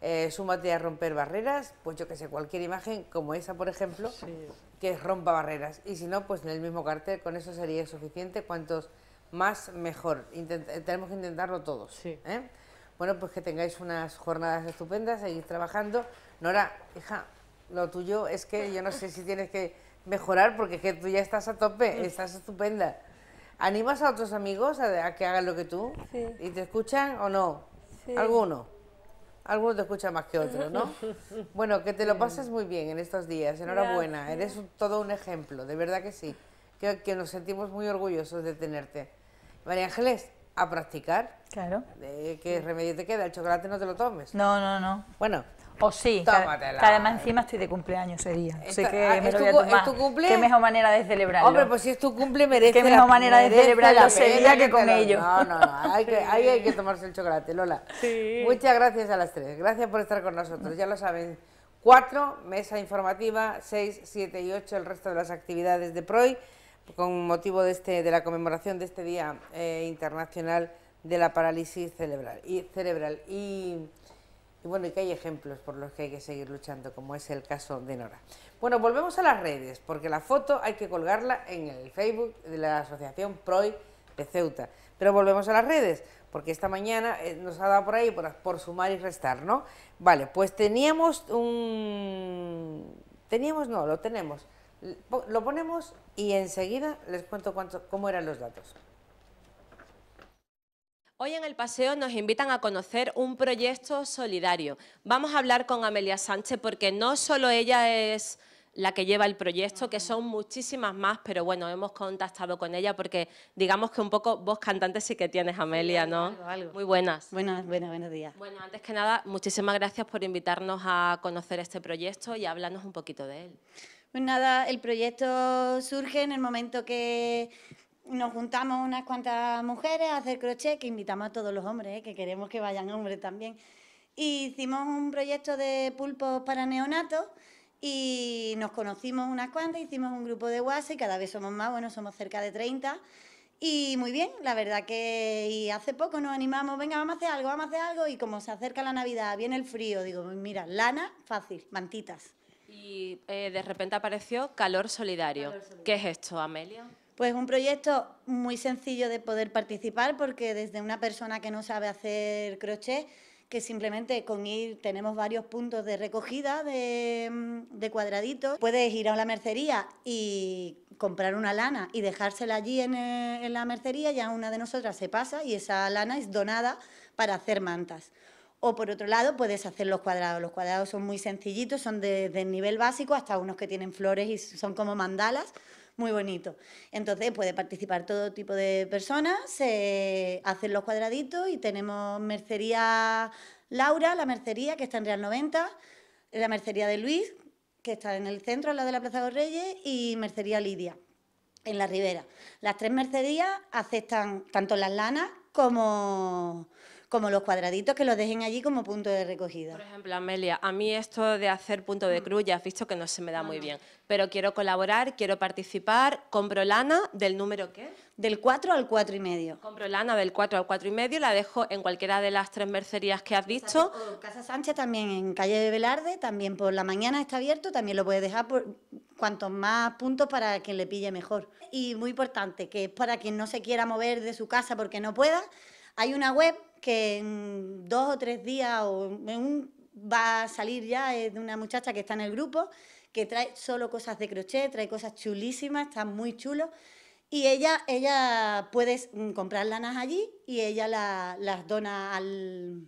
eh, súmate a romper barreras, pues yo que sé, cualquier imagen como esa, por ejemplo, que rompa barreras. Y si no, pues en el mismo cartel, con eso sería suficiente, cuantos más mejor. Eh, tenemos que intentarlo todos. Sí. ¿eh? Bueno, pues que tengáis unas jornadas estupendas, seguir trabajando. Nora, hija, lo tuyo es que yo no sé si tienes que mejorar porque es que tú ya estás a tope, estás estupenda. ¿Animas a otros amigos a, que hagan lo que tú? Sí. ¿Y te escuchan o no? Sí. ¿Alguno? Algunos te escucha más que otros, ¿no? bueno, que te lo pases muy bien en estos días, enhorabuena, eres todo un ejemplo, de verdad que sí, que, que nos sentimos muy orgullosos de tenerte. María Ángeles, a practicar. Claro. ¿De ¿Qué remedio te queda? El chocolate no te lo tomes. No, no, no. Bueno. O sí, además encima estoy de cumpleaños ese día. que ¿Es tu cumple? Qué mejor manera de celebrarlo. Hombre, pues si es tu cumple, merece Qué mejor manera de celebrarlo ese que con ello... No, no, Hay que, hay que tomarse el chocolate, Lola. Muchas gracias a las tres. Gracias por estar con nosotros. Ya lo saben. ...cuatro... mesa informativa, 6, siete y 8, el resto de las actividades de PROI con motivo de, este, de la conmemoración de este Día eh, Internacional de la Parálisis Cerebral. Y, cerebral. Y, bueno, y que hay ejemplos por los que hay que seguir luchando, como es el caso de Nora. Bueno, volvemos a las redes, porque la foto hay que colgarla en el Facebook de la Asociación PROY de Ceuta. Pero volvemos a las redes, porque esta mañana eh, nos ha dado por ahí por sumar y restar, ¿no? Vale, pues teníamos un... Teníamos, no, lo tenemos lo ponemos y enseguida les cuento cuánto, cómo eran los datos. Hoy en el paseo nos invitan a conocer un proyecto solidario. Vamos a hablar con Amelia Sánchez porque no solo ella es la que lleva el proyecto, que son muchísimas más, pero bueno, hemos contactado con ella porque digamos que un poco vos cantante sí que tienes, Amelia, ¿no? Muy buenas. Buenas, buenos días. Bueno, antes que nada, muchísimas gracias por invitarnos a conocer este proyecto y hablarnos un poquito de él. Pues nada, el proyecto surge en el momento que nos juntamos unas cuantas mujeres a hacer crochet, que invitamos a todos los hombres, ¿eh? que queremos que vayan hombres también. hicimos un proyecto de pulpos para neonatos y nos conocimos unas cuantas, hicimos un grupo de WhatsApp y cada vez somos más, bueno, somos cerca de 30. Y muy bien, la verdad que hace poco nos animamos, venga, vamos a hacer algo, vamos a hacer algo. Y como se acerca la Navidad, viene el frío, digo, mira, lana, fácil, mantitas. Y eh, de repente apareció Calor Solidario. ¿Qué es esto, Amelia? Pues un proyecto muy sencillo de poder participar porque desde una persona que no sabe hacer crochet, que simplemente con ir tenemos varios puntos de recogida de, cuadraditos. Puedes ir a una mercería y comprar una lana y dejársela allí en, eh, en la mercería, ya una de nosotras se pasa y esa lana es donada para hacer mantas. O por otro lado, puedes hacer los cuadrados. Los cuadrados son muy sencillitos, son desde el de nivel básico hasta unos que tienen flores y son como mandalas, muy bonitos. Entonces puede participar todo tipo de personas, se hacen los cuadraditos y tenemos Mercería Laura, la mercería que está en Real 90, la mercería de Luis, que está en el centro, al lado de la Plaza de los Reyes, y mercería Lidia, en la Ribera. Las tres mercerías aceptan tanto las lanas como como los cuadraditos que los dejen allí como punto de recogida. Por ejemplo, Amelia, a mí esto de hacer punto de mm. cruz ya has visto que no se me da muy bien, pero quiero colaborar, quiero participar, compro lana del número qué? Del 4 al 4 y medio. Compro lana del 4 al 4 y medio, la dejo en cualquiera de las tres mercerías que has visto. Casa Sánchez también en calle de Velarde, también por la mañana está abierto, también lo puedes dejar por cuantos más puntos para quien le pille mejor. Y muy importante, que es para quien no se quiera mover de su casa porque no pueda, hay una web que en dos o tres días o va a salir ya eh, de una muchacha que está en el grupo, que trae solo cosas de crochet, trae cosas chulísimas, están muy chulos. Y ella, ella puedes mm, comprar lanas allí y ella las dona al,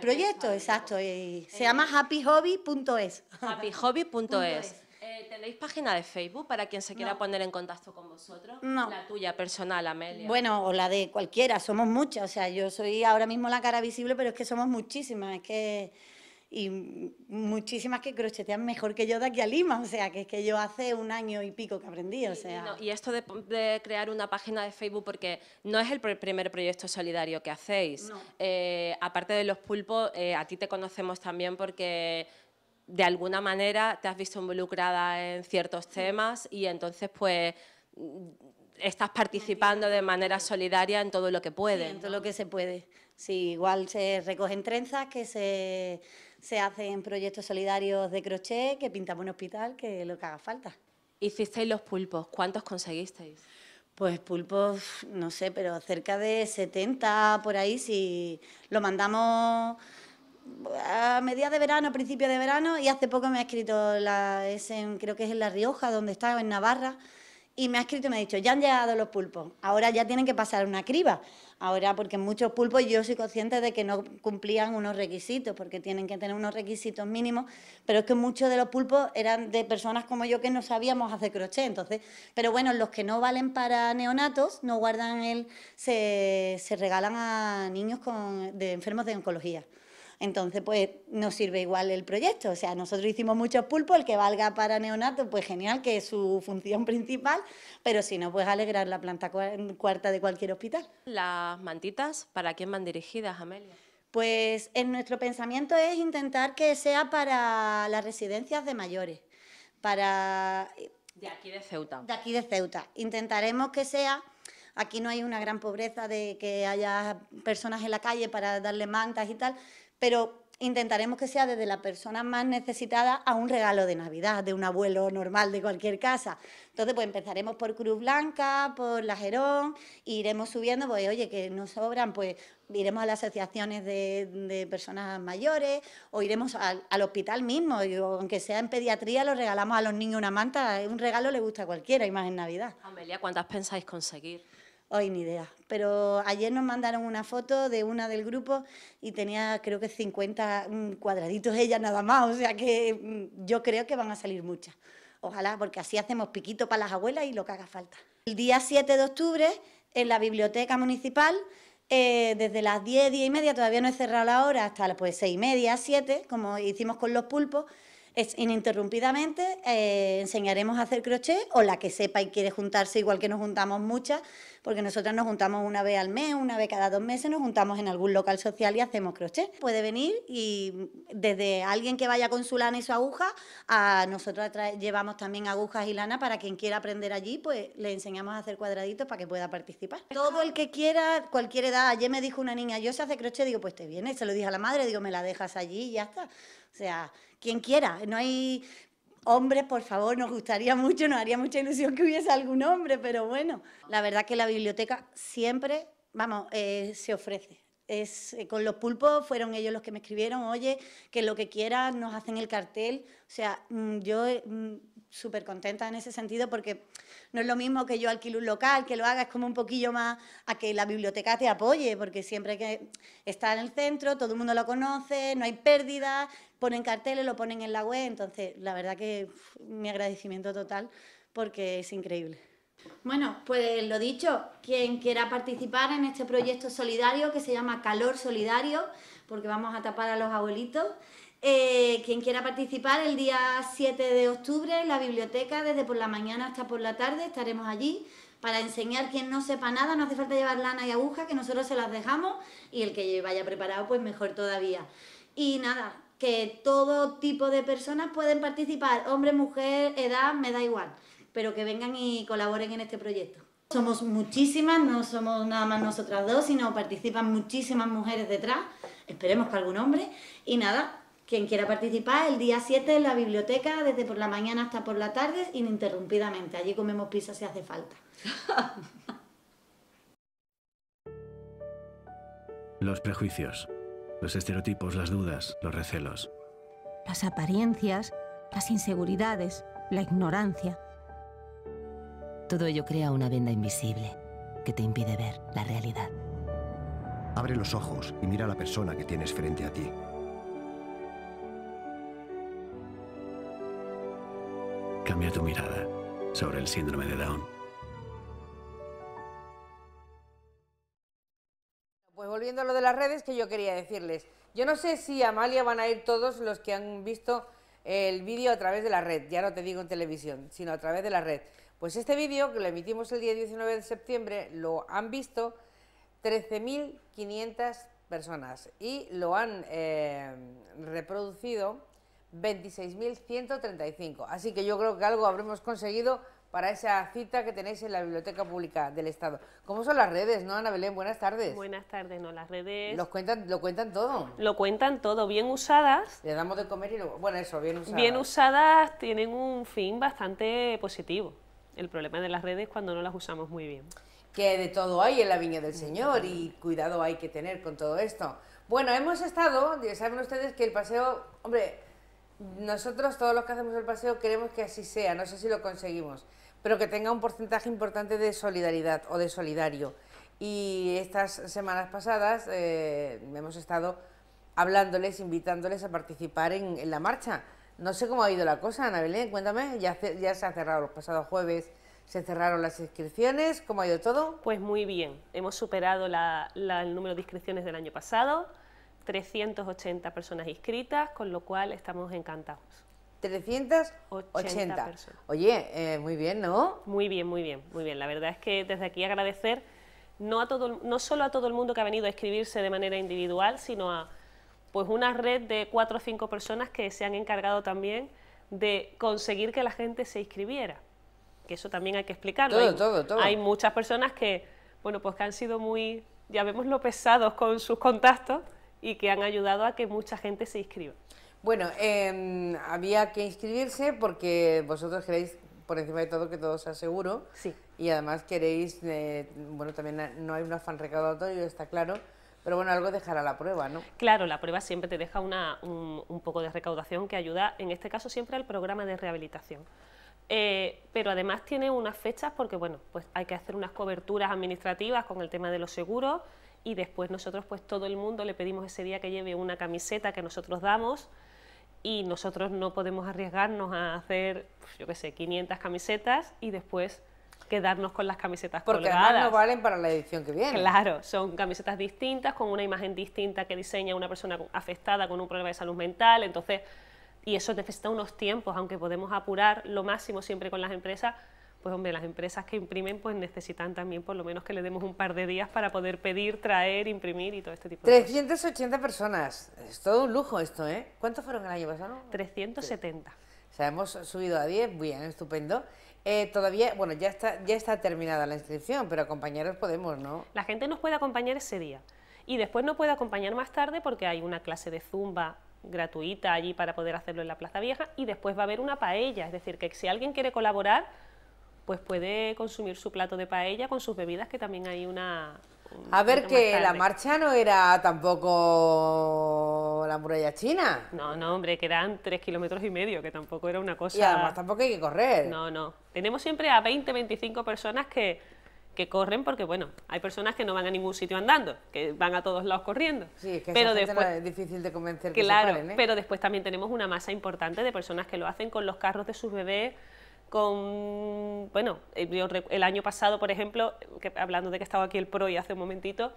proyecto, exacto. se llama eh, happyhobby.es. Happyhobby.es. Eh, ¿Tenéis página de Facebook para quien se quiera poner en contacto con vosotros? La tuya personal, Amelia. Bueno, o la de cualquiera, somos muchas. O sea, yo soy ahora mismo la cara visible, pero es que somos muchísimas. Es que. Y muchísimas que crochetean mejor que yo de aquí a Lima. O sea, que es que yo hace un año y pico que aprendí. O sea. Y, esto de, crear una página de Facebook, porque no es el primer proyecto solidario que hacéis. Eh, aparte de los pulpos, eh, a ti te conocemos también porque de alguna manera te has visto involucrada en ciertos temas y entonces pues mm, estás participando de manera solidaria en todo lo que puedes. en todo lo que se puede. Sí, igual se recogen trenzas, que se, se hacen proyectos solidarios de crochet, que pintamos un hospital, que lo que haga falta. Hicisteis los pulpos, ¿cuántos conseguisteis? Pues pulpos, no sé, pero cerca de 70 por ahí, si lo mandamos a mediados de verano, a principios de verano, y hace poco me ha escrito, la, en, creo que es en La Rioja, donde estaba en Navarra, y me ha escrito y me ha dicho, ya han llegado los pulpos, ahora ya tienen que pasar una criba. Ahora, porque muchos pulpos yo soy consciente de que no cumplían unos requisitos, porque tienen que tener unos requisitos mínimos, pero es que muchos de los pulpos eran de personas como yo que no sabíamos hacer crochet. Entonces, pero bueno, los que no valen para neonatos, no guardan el, se, se regalan a niños con, de enfermos de oncología. Entonces, pues nos sirve igual el proyecto. O sea, nosotros hicimos muchos pulpos, el que valga para neonatos, pues genial, que es su función principal, pero si no, pues alegrar la planta cuarta de cualquier hospital. Las mantitas, ¿para quién van dirigidas, Amelia? Pues en nuestro pensamiento es intentar que sea para las residencias de mayores, para... De aquí de Ceuta. De aquí de Ceuta. Intentaremos que sea... Aquí no hay una gran pobreza de que haya personas en la calle para darle mantas y tal, pero intentaremos que sea desde la persona más necesitada a un regalo de Navidad, de un abuelo normal de cualquier casa. Entonces, pues empezaremos por Cruz Blanca, por La Jerón, iremos subiendo, pues oye, que nos sobran, pues iremos a las asociaciones de, personas mayores o iremos al, hospital mismo, y, aunque sea en pediatría, lo regalamos a los niños una manta, un regalo le gusta a cualquiera, y más en Navidad. Amelia, ¿cuántas pensáis conseguir? Hoy ni idea. Pero ayer nos mandaron una foto de una del grupo y tenía creo que 50 mm, cuadraditos ella nada más. O sea que mm, yo creo que van a salir muchas. Ojalá, porque así hacemos piquito para las abuelas y lo que haga falta. El día 7 de octubre, en la biblioteca municipal, eh, desde las 10, 10 y media, todavía no he cerrado la hora, hasta las pues, 6 y media, 7, como hicimos con los pulpos, es, ininterrumpidamente eh, enseñaremos a hacer crochet o la que sepa y quiere juntarse, igual que nos juntamos muchas, porque nosotras nos juntamos una vez al mes, una vez cada dos meses, nos juntamos en algún local social y hacemos crochet. Puede venir y desde alguien que vaya con su lana y su aguja, a nosotros llevamos también agujas y lana para quien quiera aprender allí, pues le enseñamos a hacer cuadraditos para que pueda participar. Todo el que quiera, cualquier edad, ayer me dijo una niña, yo se hace crochet, digo, pues te viene, se lo dije a la madre, digo, me la dejas allí y ya está. O sea, quien quiera, no hay hombres, por favor, nos gustaría mucho, nos haría mucha ilusión que hubiese algún hombre, pero bueno, la verdad que la biblioteca siempre, vamos, eh, se ofrece. Es, eh, con los pulpos fueron ellos los que me escribieron, oye, que lo que quieran nos hacen el cartel. O sea, mm, yo... Eh, mm, súper contenta en ese sentido porque no es lo mismo que yo alquilo un local, que lo haga, es como un poquillo más a que la biblioteca te apoye, porque siempre que está en el centro, todo el mundo lo conoce, no hay pérdida, ponen carteles, lo ponen en la web, entonces la verdad que mi agradecimiento total porque es increíble. Bueno, pues lo dicho, quien quiera participar en este proyecto solidario que se llama Calor Solidario, porque vamos a tapar a los abuelitos, eh, quien quiera participar, el día 7 de octubre en la biblioteca, desde por la mañana hasta por la tarde, estaremos allí para enseñar quien no sepa nada, no hace falta llevar lana y aguja, que nosotros se las dejamos y el que vaya preparado pues mejor todavía. Y nada, que todo tipo de personas pueden participar, hombre, mujer, edad, me da igual, pero que vengan y colaboren en este proyecto. Somos muchísimas, no somos nada más nosotras dos, sino participan muchísimas mujeres detrás, esperemos que algún hombre, y nada, quien quiera participar, el día 7 en la biblioteca, desde por la mañana hasta por la tarde, ininterrumpidamente. Allí comemos pizza si hace falta. Los prejuicios, los estereotipos, las dudas, los recelos. Las apariencias, las inseguridades, la ignorancia. Todo ello crea una venda invisible que te impide ver la realidad. Abre los ojos y mira a la persona que tienes frente a ti. cambia tu mirada sobre el síndrome de Down. Pues volviendo a lo de las redes, que yo quería decirles. Yo no sé si a Amalia van a ir todos los que han visto el vídeo a través de la red, ya no te digo en televisión, sino a través de la red. Pues este vídeo, que lo emitimos el día 19 de septiembre, lo han visto 13.500 personas y lo han eh, reproducido 26.135. Así que yo creo que algo habremos conseguido para esa cita que tenéis en la Biblioteca Pública del Estado. ¿Cómo son las redes, no, Ana Belén? Buenas tardes. Buenas tardes, no, las redes... lo cuentan todo. Lo cuentan todo, bien usadas. Le damos de comer y luego... Bueno, eso, bien usadas. Bien usadas tienen un fin bastante positivo. El problema de las redes cuando no las usamos muy bien. Que de todo hay en la Viña del Señor y cuidado hay que tener con todo esto. Bueno, hemos estado, saben ustedes que el paseo, hombre, nosotros todos los que hacemos el paseo queremos que así sea, no sé si lo conseguimos, pero que tenga un porcentaje importante de solidaridad o de solidario. Y estas semanas pasadas eh, hemos estado hablándoles, invitándoles a participar en, la marcha. No sé cómo ha ido la cosa, Ana Belén, cuéntame, ya, se ha cerrado los pasados jueves, se cerraron las inscripciones, ¿cómo ha ido todo? Pues muy bien, hemos superado el número de inscripciones del año pasado 380 personas inscritas, con lo cual estamos encantados. 380 personas. Oye, eh, muy bien, ¿no? Muy bien, muy bien, muy bien. La verdad es que desde aquí agradecer no, a todo, no solo a todo el mundo que ha venido a escribirse de manera individual, sino a pues una red de cuatro o cinco personas que se han encargado también de conseguir que la gente se inscribiera. Que eso también hay que explicarlo. hay, Hay muchas personas que, bueno, pues que han sido muy, ya vemos pesados con sus contactos y que han ayudado a que mucha gente se inscriba. Bueno, em, había que inscribirse porque vosotros queréis, por encima de todo, que todo sea seguro. Sí. Y además queréis, eh, bueno, también no hay un afán recaudatorio, está claro. Pero bueno, algo dejará la prueba, ¿no? Claro, la prueba siempre te deja un, poco de recaudación que ayuda, en este caso, siempre al programa de rehabilitación. Eh, pero además tiene unas fechas porque, bueno, pues hay que hacer unas coberturas administrativas con el tema de los seguros, y después nosotros pues todo el mundo le pedimos ese día que lleve una camiseta que nosotros damos y nosotros no podemos arriesgarnos a hacer, pues, yo qué sé, 500 camisetas y después quedarnos con las camisetas Porque no valen para la edición que viene. Claro, son camisetas distintas, con una imagen distinta que diseña una persona afectada con un problema de salud mental, entonces, y eso necesita unos tiempos, aunque podemos apurar lo máximo siempre con las empresas, pues hombre, las empresas que imprimen pues necesitan también por lo menos que le demos un par de días para poder pedir, traer, imprimir y todo este tipo de 380 personas, es todo un lujo esto, ¿eh? ¿Cuántos fueron el año pasado? 370. O sea, hemos subido a 10, bien, estupendo. Eh, todavía, bueno, ya está, ya está terminada la inscripción, pero acompañaros podemos, ¿no? La gente nos puede acompañar ese día y después nos puede acompañar más tarde porque hay una clase de zumba gratuita allí para poder hacerlo en la Plaza Vieja y después va a haber una paella, es decir, que si alguien quiere colaborar, pues puede consumir su plato de paella con sus bebidas, que también hay una... a ver, que la marcha no era tampoco la muralla china. No, no, hombre, que eran tres kilómetros y medio, que tampoco era una cosa... Y además tampoco hay que correr. No, no. Tenemos siempre a 20, 25 personas que, corren porque, bueno, hay personas que no van a ningún sitio andando, que van a todos lados corriendo. Sí, es que es difícil de convencer que la se ¿eh? pero después también tenemos una masa importante de personas que lo hacen con los carros de sus bebés, con, bueno, eh, el año pasado, por ejemplo, hablando de que estaba aquí el PROI hace un momentito,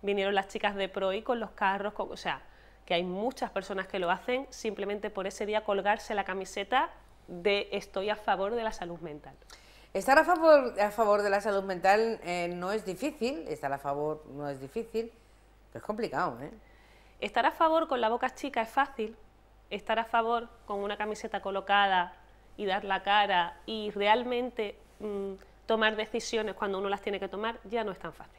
vinieron las chicas de PROI con los carros, o sea, que hay muchas personas que lo hacen simplemente por ese día colgarse la camiseta de estoy a favor de la salud mental. Estar a favor, a favor de la salud mental eh, no es difícil, estar a favor no es difícil, pero es complicado. ¿eh? Estar a favor con la boca chica es fácil, estar a favor con una camiseta colocada y dar la cara y realmente mm, tomar decisiones cuando uno las tiene que tomar ya no es tan fácil.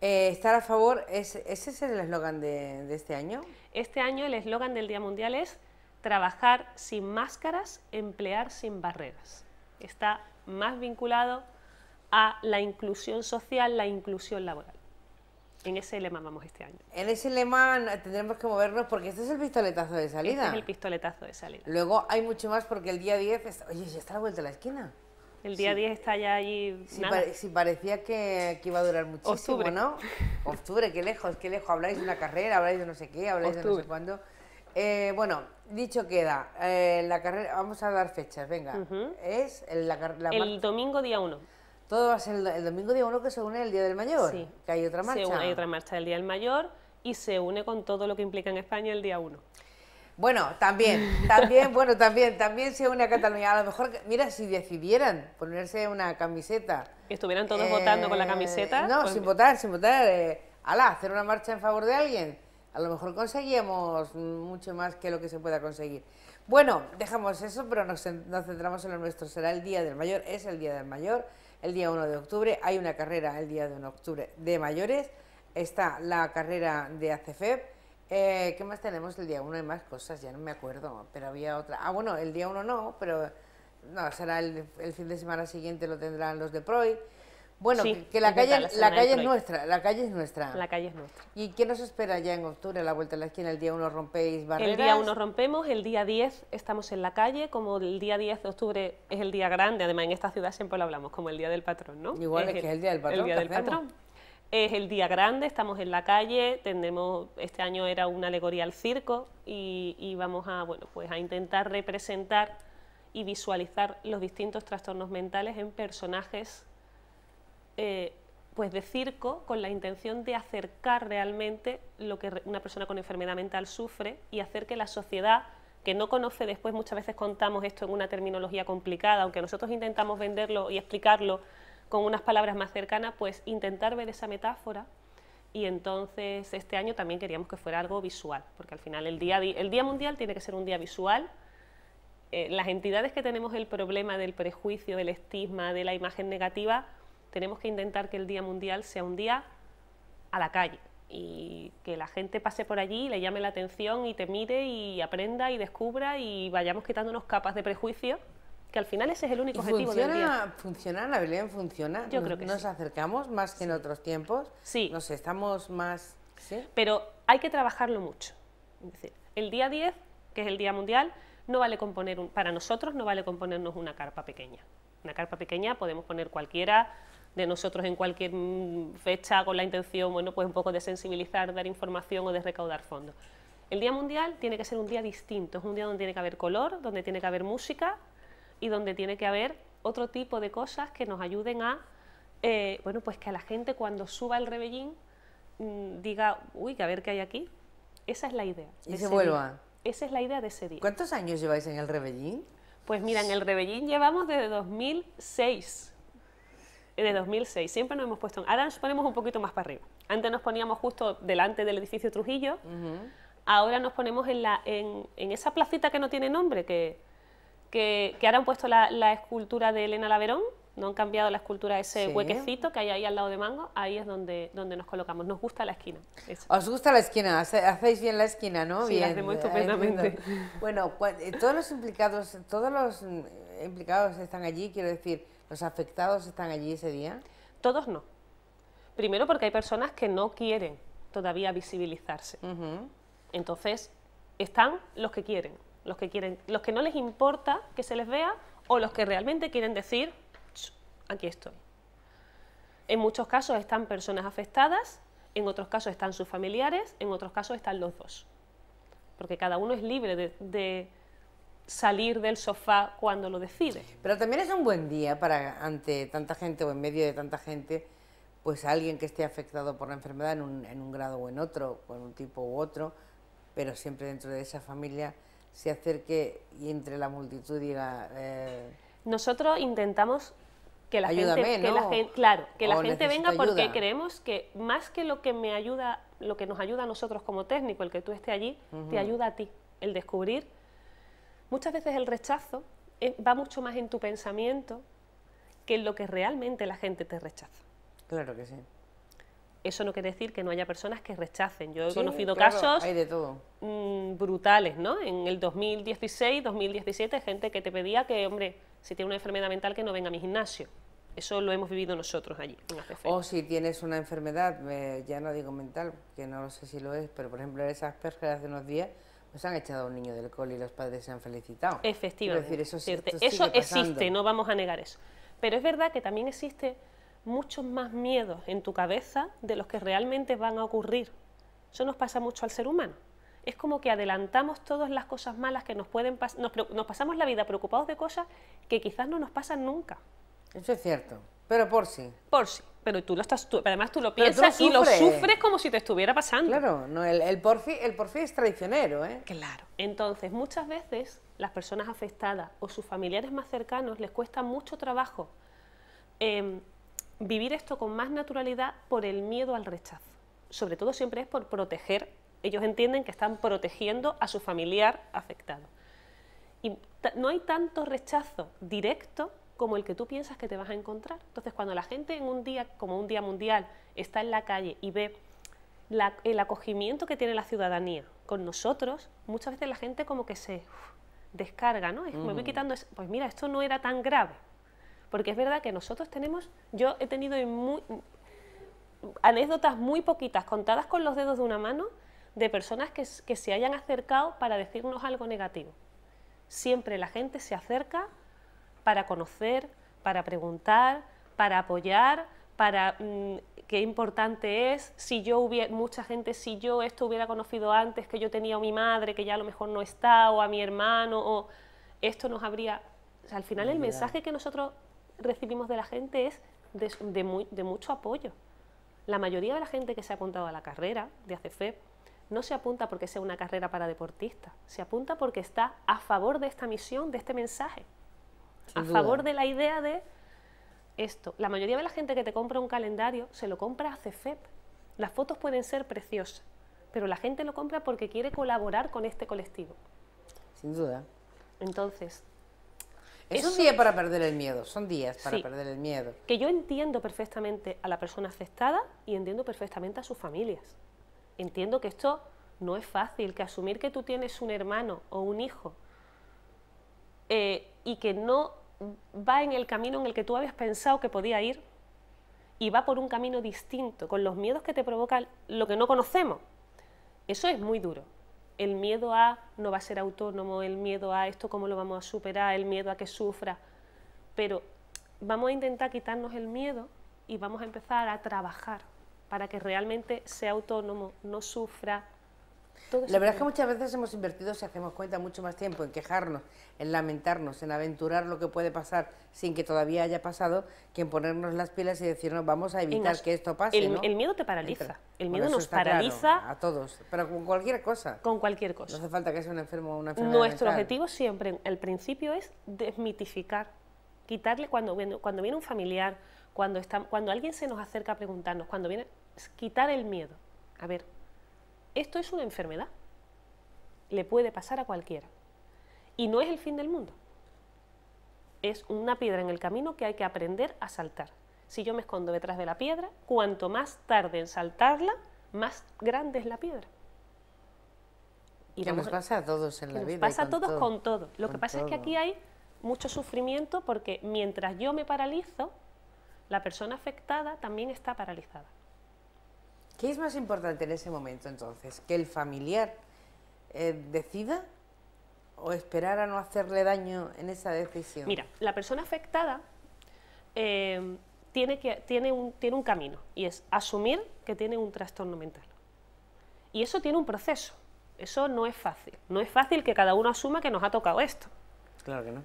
Eh, estar a favor, ¿ese es el eslogan de este año? Este año el eslogan del Día Mundial es trabajar sin máscaras, emplear sin barreras. Está más vinculado a la inclusión social, la inclusión laboral. En ese lema vamos este año. En ese lema tendremos que movernos porque este es el pistoletazo de salida. Este es el pistoletazo de salida. Luego hay mucho más porque el día 10, oye, ya está la vuelta de la esquina. El día 10 está ya ahí... Si, parecía que, iba a durar muchísimo, ¿no? Octubre, qué lejos, qué lejos. Habláis de una carrera, habláis de no sé qué, habláis de no sé cuándo. Eh, bueno, dicho queda, eh, la carrera, vamos a dar fechas, venga. Es el, la El domingo día 1. Todo va a ser el, domingo día 1 que se une el Día del Mayor, sí. que hay otra marcha. hay otra marcha del Día del Mayor y se une con todo lo que implica en España el día 1. Bueno, también, también, bueno, también, también se une a Cataluña. A lo mejor, mira, si decidieran ponerse una camiseta. ¿Estuvieran todos votando con la eh, camiseta? No, pues sin votar, sin votar. Eh, hacer una marcha en favor de alguien. A lo mejor conseguíamos mucho más que lo que se pueda conseguir. Bueno, dejamos eso, pero nos, nos centramos en lo nuestro. Será el Día del Mayor, es el Día del Mayor el día 1 de octubre. Hay una carrera el día 1 de octubre de mayores. Está la carrera de ACFEP. Eh, ¿Qué más tenemos el día 1? Hay más cosas, ya no me acuerdo, pero había otra. Ah, bueno, el día 1 no, pero no, será el, fin de semana siguiente lo tendrán los de proy. Bueno, que la calle, calle es nuestra, la calle es nuestra. La calle es nuestra. ¿Y qué nos espera ya en octubre, la vuelta a la esquina? El día uno rompéis barreras. El día uno rompemos, el día 10 estamos en la calle, como el día 10 de octubre es el día grande, además en esta ciudad siempre lo hablamos, como el día del patrón, ¿no? Igual es, que es el día del patrón. es el día grande, estamos en la calle, tenemos. este año era una alegoría al circo y, y, vamos a, bueno, pues a intentar representar y visualizar los distintos trastornos mentales en personajes eh, pues de circo con la intención de acercar realmente lo que una persona con enfermedad mental sufre y hacer que la sociedad que no conoce después, muchas veces contamos esto en una terminología complicada, aunque nosotros intentamos venderlo y explicarlo con unas palabras más cercanas, pues intentar ver esa metáfora y entonces este año también queríamos que fuera algo visual, porque al final el Día, el día Mundial tiene que ser un día visual. Eh, las entidades que tenemos el problema del prejuicio, del estigma, de la imagen negativa, tenemos que intentar que el Día Mundial sea un día a la calle y que la gente pase por allí, le llame la atención y te mire y aprenda y descubra y vayamos quitándonos capas de prejuicio, que al final ese es el único objetivo funciona, del día. Funciona, la Belén funciona. Yo Nos acercamos más que en otros tiempos. Sí. Nos estamos más... Pero hay que trabajarlo mucho. Es decir, el día 10, que es el Día Mundial, no vale componer, para nosotros no vale componernos una carpa pequeña. Una carpa pequeña podemos poner cualquiera, de nosotros en cualquier mm, fecha con la intención, bueno, pues un poco de sensibilizar, dar información o de recaudar fondos. El Día Mundial tiene que ser un día distinto, es un día donde tiene que haber color, donde tiene que haber música y donde tiene que haber otro tipo de cosas que nos ayuden a, eh, bueno, pues que a la gente cuando suba el rebellín mm, diga, uy, que a ver qué hay aquí. Esa es la idea. Y se vuelva. Esa es la idea de ese día. ¿Cuántos años lleváis en el rebellín? Pues mira, en el rebellín llevamos desde 2006 en 2006. Siempre nos hemos puesto, en, ahora nos ponemos un poquito más para arriba. Antes nos poníamos justo delante del edificio Trujillo, ahora nos ponemos en, la, en, esa placita que no tiene nombre, que, que, ahora han puesto la, escultura de Elena Laverón, no han cambiado la escultura, ese huequecito que hay ahí al lado de Mango, ahí es donde, donde nos colocamos. Nos gusta la esquina. Os gusta la esquina, hacéis bien la esquina, ¿no? Sí, hacemos estupendamente. bueno, eh, todos los implicados, todos los eh, implicados están allí, quiero decir, ¿Los afectados están allí ese día? Todos no. Primero porque hay personas que no quieren todavía visibilizarse. Entonces, están los que quieren, los que quieren, los que no les importa que se les vea o los que realmente quieren decir, aquí estoy. En muchos casos están personas afectadas, en otros casos están sus familiares, en otros casos están los dos. Porque cada uno es libre de salir del sofá cuando lo decide. Pero también es un buen día para ante tanta gente o en medio de tanta gente, pues alguien que esté afectado por la enfermedad en un, en un grado o en otro, con un tipo u otro, pero siempre dentro de esa familia se acerque y entre la multitud diga... Eh, nosotros intentamos que la gente, claro, que la gente venga porque creemos que más que lo que me ayuda, lo que nos ayuda a nosotros como técnico, el que tú estés allí, te ayuda a ti el descubrir Muchas veces el rechazo eh, va mucho más en tu pensamiento que en lo que realmente la gente te rechaza. Claro que sí. Eso no quiere decir que no haya personas que rechacen. Yo he conocido casos mm, brutales, ¿no? En el 2016, 2017, gente que te pedía que, hombre, si tiene una enfermedad mental que no venga a mi gimnasio. Eso lo hemos vivido nosotros allí. o si tienes una enfermedad, eh, ya no digo mental, que no sé si lo es, pero por ejemplo esas Asperger de unos días nos pues han echado a un niño del col y los padres se han felicitado. Efectivamente. eso, existe, no vamos a negar eso. Pero es verdad que también existe muchos más miedos en tu cabeza de los que realmente van a ocurrir. Eso nos pasa mucho al ser humano. Es como que adelantamos todas las cosas malas que nos pueden pasar, nos pasamos la vida preocupados de cosas que quizás no nos pasan nunca. Eso es cierto. Pero por sí. Por sí. Pero tú lo estás, tú, además tú lo piensas y lo sufres como si te estuviera pasando. Claro, no, el, el porfi, el porfi es traicionero, ¿eh? Claro. Entonces, muchas veces las personas afectadas o sus familiares más cercanos les cuesta mucho trabajo em, vivir esto con más naturalidad por el miedo al rechazo. Sobre todo siempre es por proteger. Ellos entienden que están protegiendo a su familiar afectado. Y no hay tanto rechazo directo como el que tú piensas que te vas a encontrar. Entonces, cuando la gente en un día como un día mundial está en la calle y ve el acogimiento que tiene la ciudadanía con nosotros, muchas veces la gente como que se descarga, ¿no? Me voy quitando, pues mira, esto no era tan grave. Porque es verdad que nosotros tenemos, yo he tenido muy, anécdotas muy poquitas, contadas con los dedos de una mano, de personas que, que se hayan acercado para decirnos algo negativo. Siempre la gente se acerca para conocer, para preguntar, para apoyar, para mm, qué importante es, si yo hubiera, mucha gente, si yo esto hubiera conocido antes, que yo tenía a mi madre, que ya a lo mejor no está, o a mi hermano, o esto nos habría... al final el mensaje que nosotros recibimos de la gente es de, de mucho apoyo. La mayoría de la gente que se ha apuntado a la carrera de ACFEP no se apunta porque sea una carrera para deportistas, se apunta porque está a favor de esta misión, de este mensaje a favor de la idea de esto. La mayoría de la gente que te compra un calendario se lo compra a CEFEP. Las fotos pueden ser preciosas, pero la gente lo compra porque quiere colaborar con este colectivo. Sin duda. Entonces. Es eso, un día para perder el miedo, son días para perder el miedo. Que yo entiendo perfectamente a la persona afectada y entiendo perfectamente a sus familias. Entiendo que esto no es fácil, que asumir que tú tienes un hermano o un hijo eh, y que no va en el camino en el que tú habías pensado que podía ir y va por un camino distinto, con los miedos que te provoca lo que no conocemos. Eso es muy duro. El miedo a no va a ser autónomo, el miedo a esto cómo lo vamos a superar, el miedo a que sufra. Pero vamos a intentar quitarnos el miedo y vamos a empezar a trabajar para que realmente sea autónomo, no sufra, la verdad es que muchas veces hemos invertido, si hacemos cuenta, mucho más tiempo en quejarnos, en lamentarnos, en aventurar lo que puede pasar sin que todavía haya pasado, que en ponernos las pilas y decirnos vamos a evitar que esto pase. El, miedo te paraliza, el miedo nos paraliza. a todos, pero con cualquier cosa. Con cualquier cosa. No hace falta que sea un enfermo o una enfermedad. Nuestro objetivo siempre, el principio, es desmitificar, quitarle cuando, cuando viene un familiar, cuando, está, cuando alguien se nos acerca a preguntarnos, cuando viene, quitar el miedo. A ver, esto es una enfermedad. Le puede pasar a cualquiera. Y no es el fin del mundo. Es una piedra en el camino que hay que aprender a saltar. Si yo me escondo detrás de la piedra, cuanto más tarde en saltarla, más grande es la piedra. Y nos pasa a todos en la vida. pasa a todos con todo. Lo que pasa es que aquí hay mucho sufrimiento porque mientras yo me paralizo, la persona afectada también está paralizada. ¿Qué es más importante en ese momento entonces? ¿Que el familiar eh, decida o esperar a no hacerle daño en esa decisión? Mira, la persona afectada eh, tiene, que, tiene, un, tiene un camino y es asumir que tiene un trastorno mental. Y eso tiene un proceso. Eso no es fácil. No es fácil que cada uno asuma que nos ha tocado esto. Claro que no.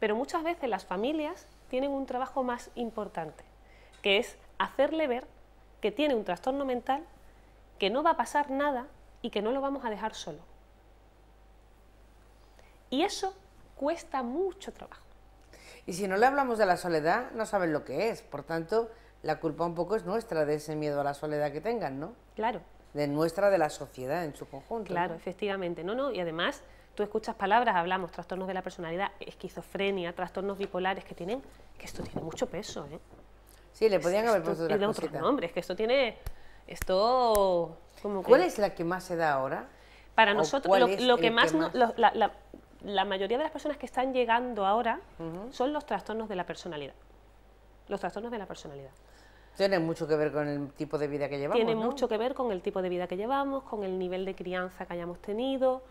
Pero muchas veces las familias tienen un trabajo más importante, que es hacerle ver que tiene un trastorno mental, que no va a pasar nada y que no lo vamos a dejar solo. Y eso cuesta mucho trabajo. Y si no le hablamos de la soledad, no saben lo que es. Por tanto, la culpa un poco es nuestra de ese miedo a la soledad que tengan, ¿no? Claro. De nuestra, de la sociedad en su conjunto. Claro, efectivamente. No, no, y además, tú escuchas palabras, hablamos, trastornos de la personalidad, esquizofrenia, trastornos bipolares que tienen, que esto tiene mucho peso, ¿eh? Sí, le podían haber puesto otra otros nombres, que esto tiene... Esto... Como ¿Cuál es la que más se da ahora? Para nosotros, lo, que más... la, mayoría de las personas que están llegando ahora son los trastornos de la personalidad. Los trastornos de la personalidad. Tienen mucho que ver con el tipo de vida que llevamos. Tiene mucho que ver con el tipo de vida que llevamos, con el nivel de crianza que hayamos tenido,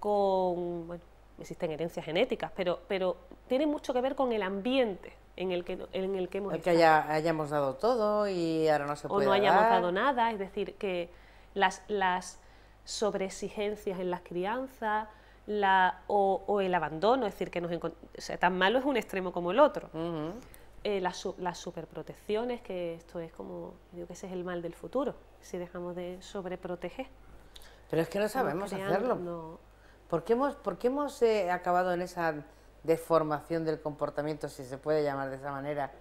con. Bueno, existen herencias genéticas, pero, pero tiene mucho que ver con el ambiente en el que, en el que hemos hayamos dado todo y ahora no se puede O no hayamos dado nada, es decir, que las, las sobreexigencias en las crianzas la, o, o, el abandono, es decir, que nos o sea, tan malo es un extremo como el otro. Eh, las, las, superprotecciones, que esto es como, digo que ese es el mal del futuro, si dejamos de sobreproteger. Pero es que no sabemos hacerlo. ¿Por qué hemos, por hemos eh, acabado en esa de formación del comportamiento, si se puede llamar de esa manera.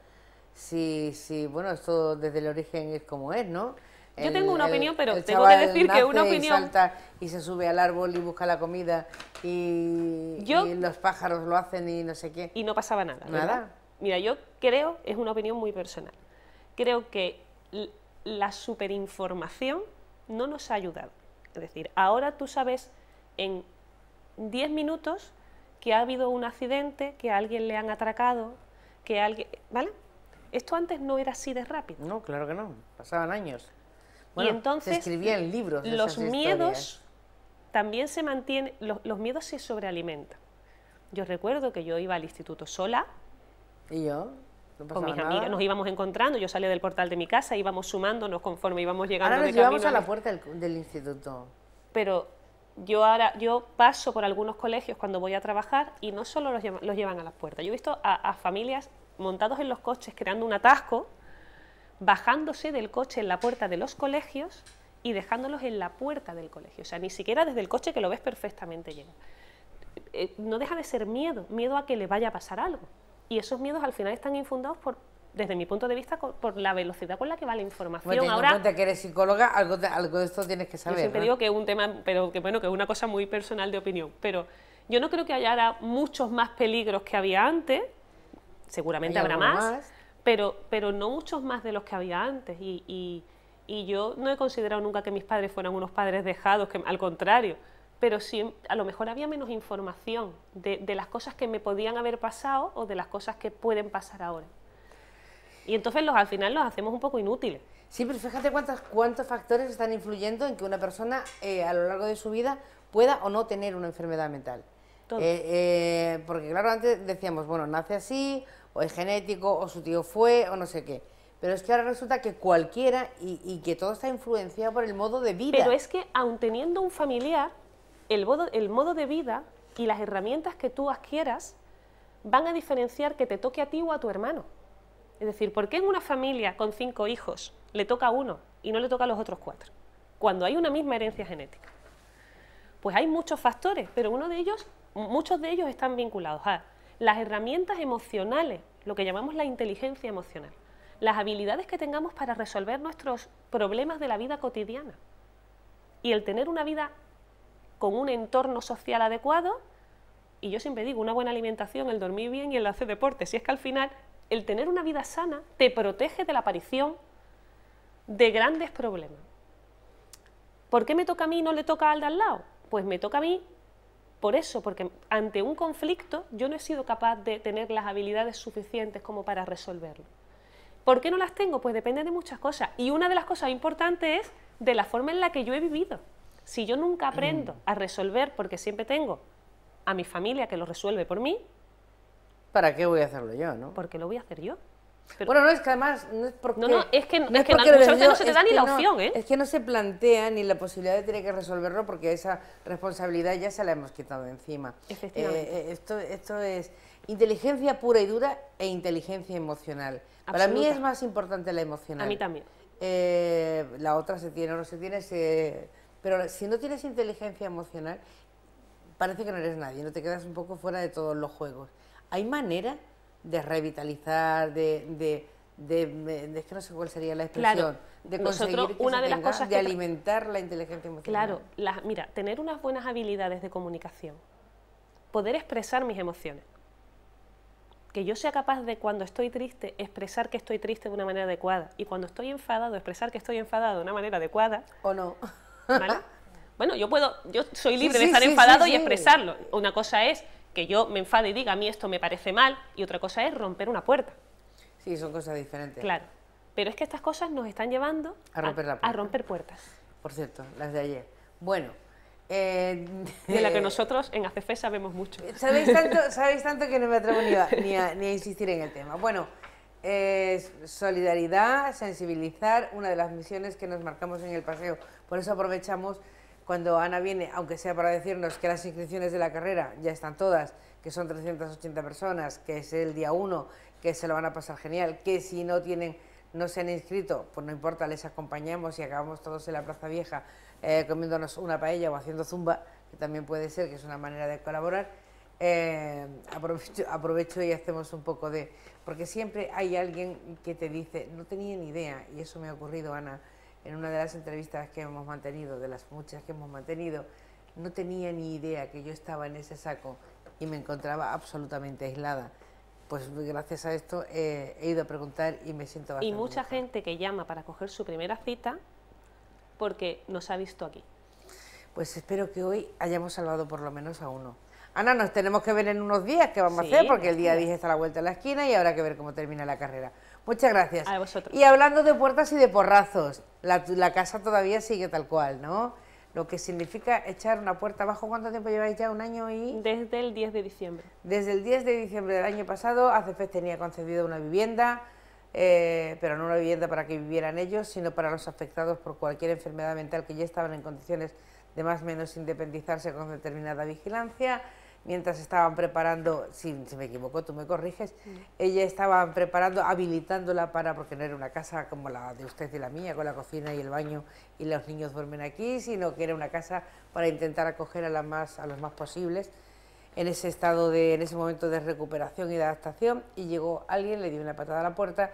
Si, si bueno, esto desde el origen es como es, ¿no? Yo tengo una opinión, pero tengo que decir que una opinión. Y salta y se sube al árbol y busca la comida y, los pájaros lo hacen y no sé qué. Y no pasaba nada. Nada. Mira, yo creo, es una opinión muy personal, creo que la superinformación no nos ha ayudado. Es decir, ahora tú sabes en 10 minutos que ha habido un accidente, que alguien le han atracado, que alguien... ¿Vale? Esto antes no era así de rápido. No, claro que no. Pasaban años. y entonces, se en libros. los miedos también se mantienen, los, miedos se sobrealimentan. Yo recuerdo que yo iba al instituto sola. ¿Y yo? con mis amigas nos íbamos encontrando, yo salía del portal de mi casa, íbamos sumándonos conforme íbamos llegando. Ahora nos llevamos a la puerta del, del instituto. Pero yo ahora yo paso por algunos colegios cuando voy a trabajar y no solo los, llevan, a las puertas. Yo he visto a, familias montados en los coches creando un atasco, bajándose del coche en la puerta de los colegios y dejándolos en la puerta del colegio. O sea, ni siquiera desde el coche que lo ves perfectamente lleno. Eh, no deja de ser miedo, miedo a que le vaya a pasar algo. Y esos miedos al final están infundados por, desde mi punto de vista, por la velocidad con la que va la información. Ahora, cuenta que eres psicóloga, algo de, esto tienes que saber. Yo siempre digo que es un tema, pero que bueno, que es una cosa muy personal de opinión. Pero yo no creo que haya muchos más peligros que había antes, seguramente habrá más, Pero, pero no muchos más de los que había antes. Y, y, yo no he considerado nunca que mis padres fueran unos padres dejados, que al contrario pero sí, a lo mejor había menos información de, de, las cosas que me podían haber pasado o de las cosas que pueden pasar ahora. Y entonces los, al final los hacemos un poco inútiles. Sí, pero fíjate cuántos, cuántos factores están influyendo en que una persona eh, a lo largo de su vida pueda o no tener una enfermedad mental. Eh, eh, porque claro, antes decíamos, bueno, nace así, o es genético, o su tío fue, o no sé qué. Pero es que ahora resulta que cualquiera y, que todo está influenciado por el modo de vida. Pero es que aun teniendo un familiar, el el modo de vida y las herramientas que tú adquieras van a diferenciar que te toque a ti o a tu hermano. Es decir, ¿por qué en una familia con cinco hijos le toca a uno y no le toca a los otros cuatro? Cuando hay una misma herencia genética. Pues hay muchos factores, pero uno de ellos, muchos de ellos están vinculados a las herramientas emocionales, lo que llamamos la inteligencia emocional, las habilidades que tengamos para resolver nuestros problemas de la vida cotidiana. Y el tener una vida con un entorno social adecuado, y yo siempre digo, una buena alimentación, el dormir bien y el hacer deporte, si es que al final el tener una vida sana te protege de la aparición de grandes problemas. ¿Por qué me toca a mí y no le toca al de al lado? Pues me toca a mí por eso, porque ante un conflicto yo no he sido capaz de tener las habilidades suficientes como para resolverlo. ¿Por qué no las tengo? Pues depende de muchas cosas. Y una de las cosas importantes es de la forma en la que yo he vivido. Si yo nunca aprendo a resolver porque siempre tengo a mi familia que lo resuelve por mí, ¿Para qué voy a hacerlo yo, no? Porque lo voy a hacer yo. Bueno, no es que además no es porque no, no es que, no no se te da ni la opción, ¿eh? Es que no se plantea ni la posibilidad de tener que resolverlo porque esa responsabilidad ya se la hemos quitado de encima. Efectivamente. Eh, eh, esto, esto es inteligencia pura y dura e inteligencia emocional. Para mí es más importante la emocional. A mí también. Eh, la otra se tiene o no se tiene, pero si no tienes inteligencia emocional, parece que no eres nadie, no te quedas un poco fuera de todos los juegos. ¿Hay manera de revitalizar, de, de de, es que no sé cuál sería la expresión, de conseguir nosotros, una de las cosas de alimentar la inteligencia emocional. Claro, mira, tener unas buenas habilidades de comunicación, poder expresar mis emociones, que yo sea capaz de cuando estoy triste expresar que estoy triste de una manera adecuada y cuando estoy enfadado expresar que estoy enfadado de una manera adecuada. O no. ¿vale? Bueno, yo puedo, yo soy libre de estar enfadado y expresarlo. Una cosa es que yo me enfade y diga, a mí esto me parece mal, y otra cosa es romper una puerta. Sí, son cosas diferentes. Claro. Pero es que estas cosas nos están llevando a romper, puertas. Por cierto, las de ayer. Bueno. Eh, de la que eh, nosotros en ACF sabemos mucho. Eh, sabéis tanto, que no me atrevo ni a, insistir en el tema. Bueno, eh, solidaridad, sensibilizar, una de las misiones que nos marcamos en el paseo. Por eso aprovechamos cuando Ana viene, aunque sea para decirnos que las inscripciones de la carrera ya están todas, que son 380 personas, que es el día 1, que se lo van a pasar genial, que si no tienen, no se han inscrito, pues no importa, les acompañamos y acabamos todos en la Plaza Vieja eh, comiéndonos una paella o haciendo zumba, que también puede ser, que es una manera de colaborar. Eh, aprovecho, aprovecho y hacemos un poco de... Porque siempre hay alguien que te dice, no tenía ni idea, y eso me ha ocurrido, Ana, en una de las entrevistas que hemos mantenido, de las muchas que hemos mantenido, no tenía ni idea que yo estaba en ese saco y me encontraba absolutamente aislada. Pues gracias a esto eh, he ido a preguntar y me siento bastante. Y mucha gente que llama para coger su primera cita porque nos ha visto aquí. Pues espero que hoy hayamos salvado por lo menos a uno. Ana, nos tenemos que ver en unos días que vamos a hacer porque el día 10 está la vuelta a la esquina y habrá que ver cómo termina la carrera. Muchas gracias. Y hablando de puertas y de porrazos, la, casa todavía sigue tal cual, ¿no? lo que significa echar una puerta abajo. ¿Cuánto tiempo lleváis ya? ¿Un año y...? Desde el 10 de diciembre. Desde el 10 de diciembre del año pasado, ACFES tenía concedido una vivienda, eh, pero no una vivienda para que vivieran ellos, sino para los afectados por cualquier enfermedad mental que ya estaban en condiciones de más o menos independizarse con determinada vigilancia mientras estaban preparando, si, me equivoco tú me corriges, ella estaban preparando, habilitándola para, porque no era una casa como la de usted y la mía, con la cocina y el baño y los niños duermen aquí, sino que era una casa para intentar acoger a, más, a los más posibles en ese estado de, en ese momento de recuperación y de adaptación, y llegó alguien, le dio una patada a la puerta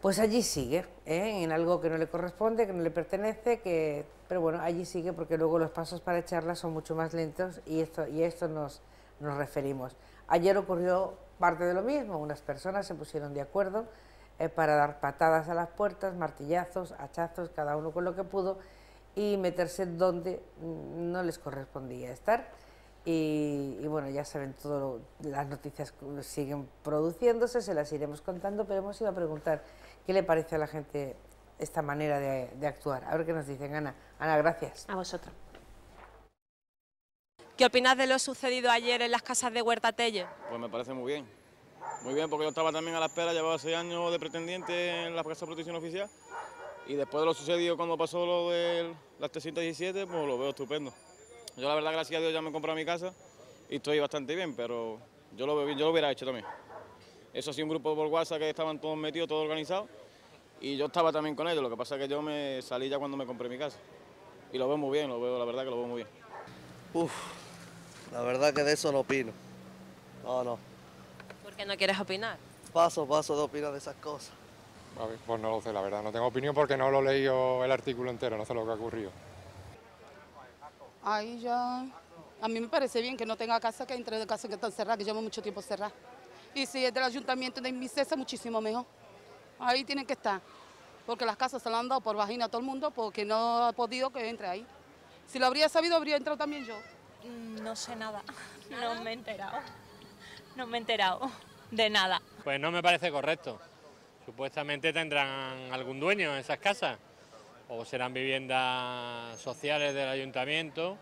pues allí sigue, ¿eh? en algo que no le corresponde, que no le pertenece, que... pero bueno, allí sigue porque luego los pasos para echarla son mucho más lentos y, esto, a esto nos, nos referimos. Ayer ocurrió parte de lo mismo, unas personas se pusieron de acuerdo eh, para dar patadas a las puertas, martillazos, hachazos, cada uno con lo que pudo y meterse donde mm, no les correspondía estar. Y, bueno, ya saben, todo las noticias siguen produciéndose, se las iremos contando, pero hemos ido a preguntar qué le parece a la gente esta manera de, actuar. A ver qué nos dicen, Ana. Ana, gracias. A vosotros. ¿Qué opinas de lo sucedido ayer en las casas de Huerta Telle? Pues me parece muy bien. Muy bien, porque yo estaba también a la espera, llevaba seis años de pretendiente en la Casa de Protección Oficial y después de lo sucedido cuando pasó lo de las 317, pues lo veo estupendo. Yo la verdad, gracias a Dios, ya me he comprado mi casa y estoy bastante bien, pero yo lo, yo lo hubiera hecho también. Eso sí, un grupo de WhatsApp que estaban todos metidos, todos organizados, y yo estaba también con ellos, lo que pasa es que yo me salí ya cuando me compré mi casa. Y lo veo muy bien, lo veo, la verdad que lo veo muy bien. Uf, la verdad que de eso no opino. No, no. ¿Por qué no quieres opinar? Paso, paso de opinar de esas cosas. Pues no lo sé, la verdad. No tengo opinión porque no lo he leído el artículo entero, no sé lo que ha ocurrido. Ahí ya, a mí me parece bien que no tenga casa, que entre de casa que están cerradas, que llevo mucho tiempo cerrada. Y si es del ayuntamiento de Misesa, muchísimo mejor. Ahí tiene que estar, porque las casas se las han dado por vagina a todo el mundo, porque no ha podido que entre ahí. Si lo habría sabido, habría entrado también yo. Mm, no sé ¿Nada? no me he enterado, no me he enterado de nada. Pues no me parece correcto. Supuestamente tendrán algún dueño en esas casas o serán viviendas sociales del ayuntamiento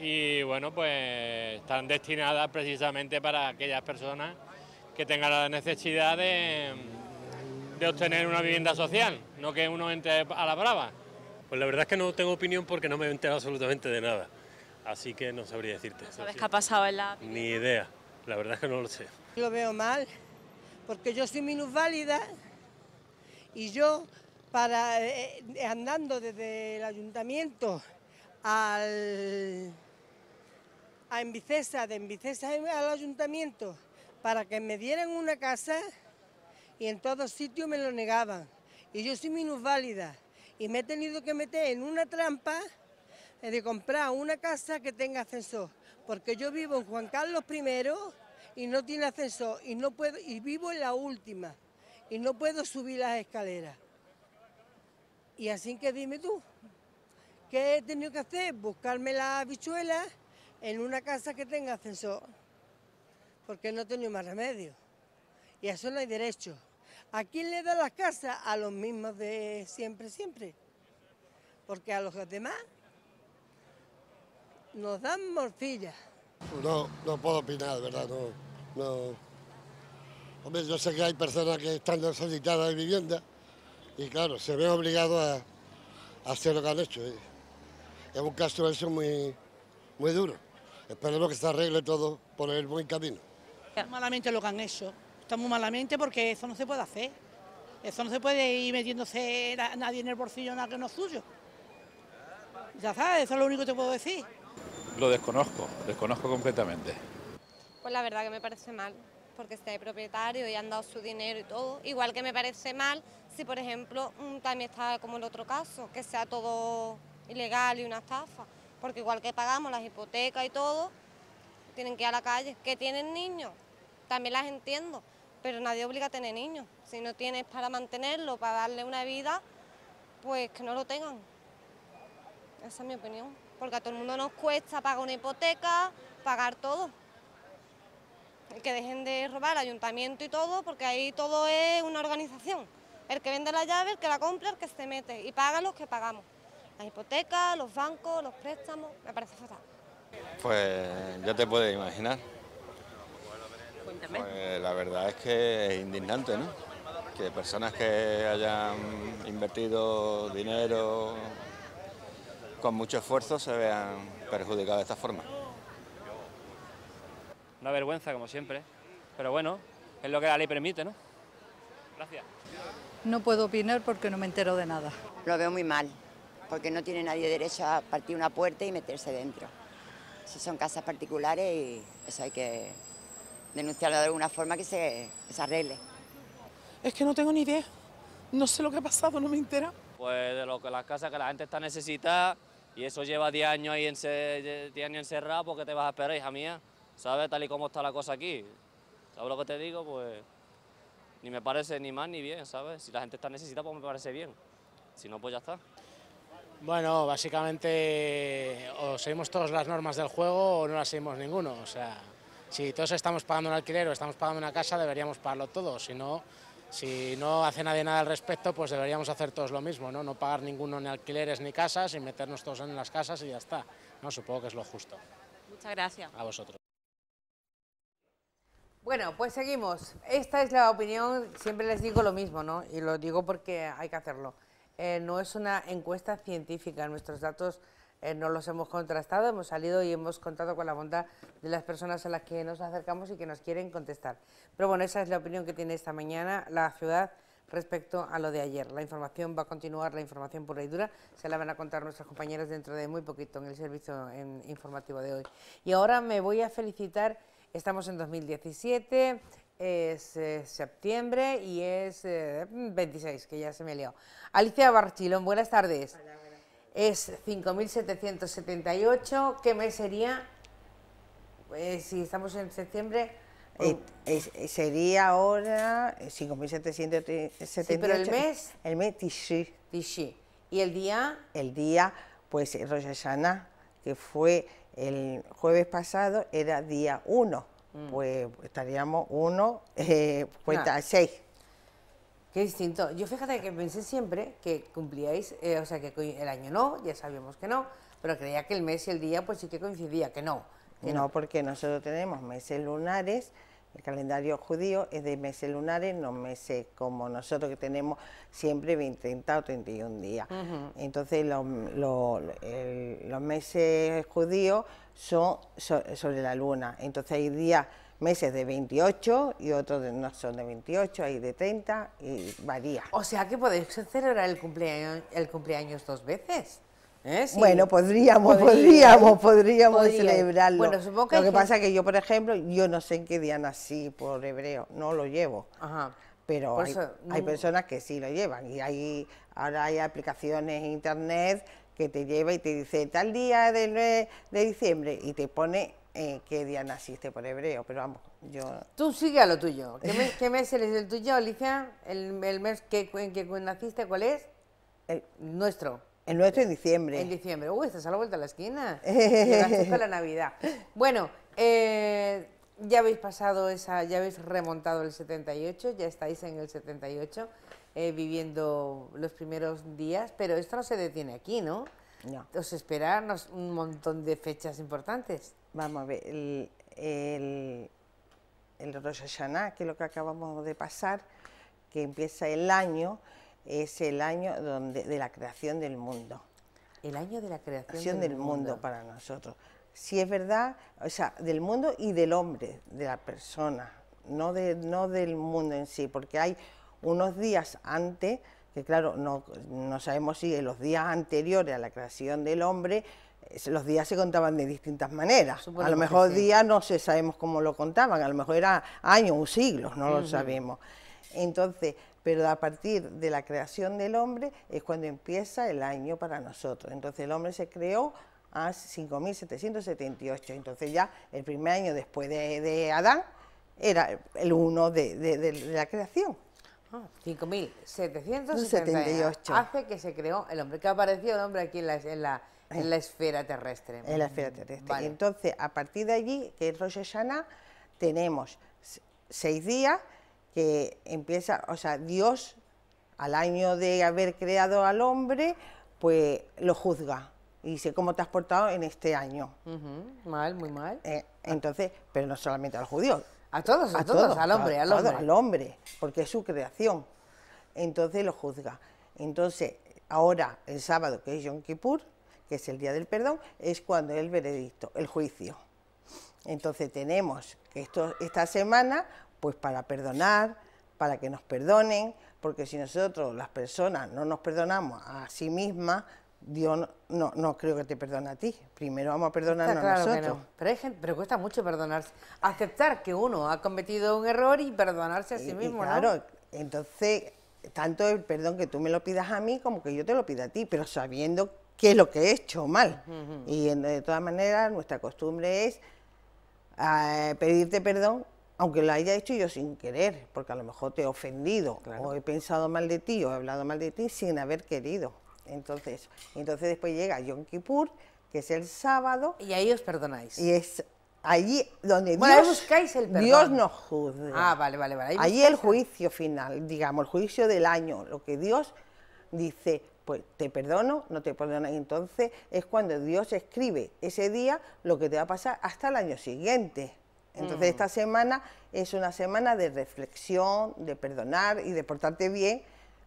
y bueno, pues están destinadas precisamente para aquellas personas que tengan la necesidad de, obtener una vivienda social, no que uno entre a la brava. Pues la verdad es que no tengo opinión porque no me he enterado absolutamente de nada, así que no sabría decirte. No ¿Sabes qué ha pasado en la...? Ni idea, la verdad es que no lo sé. Lo veo mal, porque yo soy minusválida y yo para, eh, eh, andando desde el ayuntamiento al, a Envicesa, de Envicesa al ayuntamiento, para que me dieran una casa y en todos sitios me lo negaban. Y yo soy minusválida y me he tenido que meter en una trampa eh, de comprar una casa que tenga ascensor, porque yo vivo en Juan Carlos I y no tiene ascensor y no puedo y vivo en la última y no puedo subir las escaleras. Y así que dime tú, ¿qué he tenido que hacer? Buscarme la habichuela en una casa que tenga ascensor, porque no he tenido más remedio. Y a eso no hay derecho. ¿A quién le da las casas? A los mismos de siempre, siempre. Porque a los demás nos dan morcilla. No, no puedo opinar, ¿verdad? No, Hombre, yo sé que hay personas que están necesitadas de vivienda, y claro, se ve obligado a, hacer lo que han hecho. Es un caso eso muy, muy duro. Esperemos que se arregle todo por el buen camino. Malamente lo que han hecho, está muy malamente porque eso no se puede hacer. Eso no se puede ir metiéndose nadie en el bolsillo nada que no es suyo. Ya sabes, eso es lo único que te puedo decir. Lo desconozco, desconozco completamente. Pues la verdad que me parece mal porque de este propietario y han dado su dinero y todo. Igual que me parece mal si, por ejemplo, mm, también está como el otro caso, que sea todo ilegal y una estafa, porque igual que pagamos las hipotecas y todo, tienen que ir a la calle, que tienen niños, también las entiendo, pero nadie obliga a tener niños. Si no tienes para mantenerlo, para darle una vida, pues que no lo tengan. Esa es mi opinión, porque a todo el mundo nos cuesta pagar una hipoteca, pagar todo que dejen de robar ayuntamiento y todo, porque ahí todo es una organización. El que vende la llave, el que la compra, el que se mete y paga los que pagamos. Las hipotecas, los bancos, los préstamos, me parece fatal. Pues ya te puedes imaginar. Pues, la verdad es que es indignante, ¿no? Que personas que hayan invertido dinero con mucho esfuerzo se vean perjudicadas de esta forma. Una vergüenza, como siempre. Pero bueno, es lo que la ley permite, ¿no? Gracias. No puedo opinar porque no me entero de nada. Lo veo muy mal, porque no tiene nadie derecho a partir una puerta y meterse dentro. Si son casas particulares y eso hay que denunciarlo de alguna forma que se, arregle. Es que no tengo ni idea. No sé lo que ha pasado, no me entero. Pues de lo que las casas que la gente está necesitada y eso lleva 10 años ahí 10 años encerrado porque te vas a esperar, hija mía. ¿sabes? Tal y como está la cosa aquí. ¿Sabes lo que te digo? Pues ni me parece ni mal ni bien, ¿sabes? Si la gente está necesitada, pues me parece bien. Si no, pues ya está. Bueno, básicamente o seguimos todas las normas del juego o no las seguimos ninguno. O sea, si todos estamos pagando un alquiler o estamos pagando una casa, deberíamos pagarlo todo Si no, si no hace nadie nada al respecto, pues deberíamos hacer todos lo mismo, ¿no? No pagar ninguno ni alquileres ni casas y meternos todos en las casas y ya está. No, supongo que es lo justo. Muchas gracias. A vosotros. Bueno, pues seguimos. Esta es la opinión, siempre les digo lo mismo, ¿no? Y lo digo porque hay que hacerlo. Eh, no es una encuesta científica, nuestros datos eh, no los hemos contrastado, hemos salido y hemos contado con la bondad de las personas a las que nos acercamos y que nos quieren contestar. Pero bueno, esa es la opinión que tiene esta mañana la ciudad respecto a lo de ayer. La información va a continuar, la información por y dura, se la van a contar nuestros compañeros dentro de muy poquito en el servicio informativo de hoy. Y ahora me voy a felicitar Estamos en 2017, es eh, septiembre y es 26, eh, que ya se me leo. Alicia Barchilón, buenas tardes. Es 5.778, ¿qué mes sería? Eh, si estamos en septiembre... Uh. sería ahora 5.778. pero el mes... El mes Tichy. ¿Y el día? El día, pues, Rosh que fue el jueves pasado era día 1, mm. pues estaríamos 1, cuenta 6. Qué distinto. Yo fíjate que pensé siempre que cumplíais, eh, o sea, que el año no, ya sabíamos que no, pero creía que el mes y el día pues sí que coincidía, Que no, no, porque nosotros tenemos meses lunares, el calendario judío es de meses lunares, no meses como nosotros que tenemos siempre 20, 30 o 31 días. Entonces los, meses judíos son sobre la luna. Entonces hay días, meses de 28 y otros no son de 28, hay de 30 y varía. O sea que podéis celebrar el cumpleaños, el cumpleaños dos veces. ¿Eh? Bueno, podríamos, podríamos, podríamos, celebrarlo. lo que pasa es que yo, por ejemplo, yo no sé en qué día nací por hebreo, no lo llevo. Pero hay, personas que sí lo llevan y hay, ahora hay aplicaciones en internet que te lleva y te dice tal día de, de diciembre y te pone en eh, qué día naciste por hebreo, pero vamos, yo... Tú sigue a lo tuyo. ¿Qué mes, eres es el tuyo, Alicia? ¿El, mes que, en que naciste cuál es? El... Nuestro. El nuestro en diciembre. En diciembre. Uy, estás a la vuelta de la esquina. Llegaste la Navidad. Bueno, eh, ya habéis pasado esa, ya habéis remontado el 78, ya estáis en el 78, eh, viviendo los primeros días, pero esto no se detiene aquí, ¿no? No. Os esperan un montón de fechas importantes. Vamos a ver, el, el, el Rosh Hashanah, que es lo que acabamos de pasar, que empieza el año, es el año donde, de la creación del mundo. El año de la creación del, mundo. para nosotros. Si es verdad, o sea, del mundo y del hombre, de la persona, no, de, no del mundo en sí, porque hay unos días antes, que claro, no, sabemos si en los días anteriores a la creación del hombre, eh, los días se contaban de distintas maneras. a lo mejor día días no se sabemos cómo lo contaban, a lo mejor era años o siglos, no lo sabemos. Entonces, pero a partir de la creación del hombre es cuando empieza el año para nosotros. Entonces el hombre se creó a 5.778, entonces ya el primer año después de, Adán era el uno de, la creación. 5.778 ah, hace que se creó el hombre, que apareció el hombre aquí eh. en la, esfera terrestre. En la esfera terrestre. entonces, a partir de allí, que es Rosh tenemos seis días que empieza, o sea, Dios al año de haber creado al hombre, pues lo juzga y dice cómo te has portado en este año. Mal, muy mal. Eh, entonces, pero no solamente al judío. A todos, a, todos, al hombre, al hombre. al hombre, porque es su creación. Entonces lo juzga. Entonces, ahora el sábado, que es Yom Kippur, que es el día del perdón, es cuando el veredicto, el juicio. Entonces tenemos que esto, esta semana pues para perdonar, para que nos perdonen, porque si nosotros, las personas, no nos perdonamos a sí mismas, Dios no, no, creo que te perdone a ti. Primero vamos a perdonarnos a nosotros. Pero, pero cuesta mucho perdonarse. Aceptar que uno ha cometido un error y perdonarse a sí mismo, claro, entonces, tanto el perdón que tú me lo pidas a mí como que yo te lo pida a ti, pero sabiendo qué es lo que he hecho mal. Y de todas maneras, nuestra costumbre es eh, pedirte perdón aunque lo haya hecho yo sin querer, porque a lo mejor te he ofendido o he pensado mal de ti o he hablado mal de ti sin haber querido. Entonces, entonces después llega Yom Kippur, que es el sábado. Y ahí os perdonáis. Y es allí donde Dios, buscáis el Dios nos juzga. Ah, vale, vale, vale. Ahí, el juicio final, digamos, el juicio del año, lo que Dios dice, pues te perdono, no te perdono. entonces es cuando Dios escribe ese día lo que te va a pasar hasta el año siguiente. Entonces mm. esta semana es una semana de reflexión, de perdonar y de portarte bien,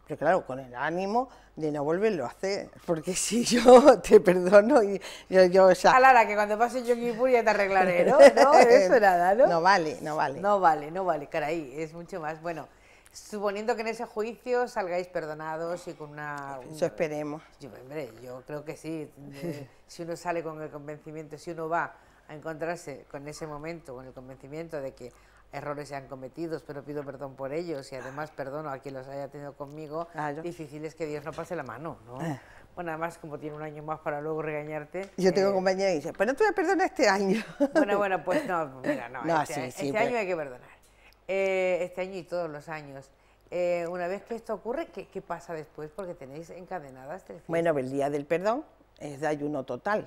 pero claro, con el ánimo de no volverlo a hacer, porque si yo te perdono y yo, yo que cuando pase yo ya te arreglaré, ¿no? No, eso nada, ¿no? No vale, no vale. No vale, no vale, caray, es mucho más, bueno... Suponiendo que en ese juicio salgáis perdonados y con una... Eso esperemos. Yo, yo creo que sí. Eh, si uno sale con el convencimiento, si uno va a encontrarse con ese momento, con el convencimiento de que errores se han cometido, pero pido perdón por ellos y además perdono a quien los haya tenido conmigo, difícil es que Dios no pase la mano, ¿no? Eh. Bueno, además, como tiene un año más para luego regañarte... Yo tengo eh, compañía y dice, pero no te voy este año. Bueno, bueno, pues no, mira, no, este, este año hay que perdonar. Eh, este año y todos los años. una vez que esto ocurre, ¿qué, pasa después? Porque tenéis encadenadas tres Bueno, el día del perdón es de ayuno total,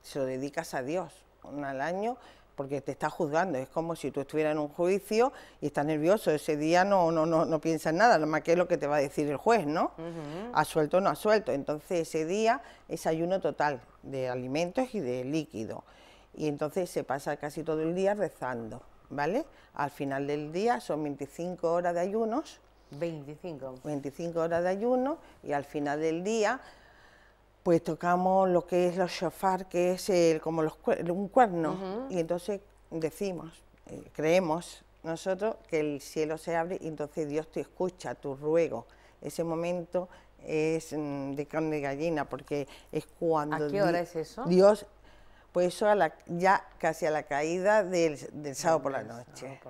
se lo dedicas a Dios al año, porque te está juzgando, es como si tú estuvieras en un juicio y estás nervioso, ese día no, no, no, piensas nada, lo más que es lo que te va a decir el juez, ¿no? ¿Has suelto o no ha suelto? Entonces ese día es ayuno total de alimentos y de líquido, y entonces se pasa casi todo el día rezando, ¿vale? Al final del día son 25 horas de ayunos. 25. 25 horas de ayuno y al final del día pues tocamos lo que es los shofar, que es el, como los, un cuerno, y entonces decimos, eh, creemos nosotros que el cielo se abre y entonces Dios te escucha, tu ruego. Ese momento es mm, de carne y gallina, porque es cuando... Dios, pues eso a la, ya casi a la caída del, del sábado Por la noche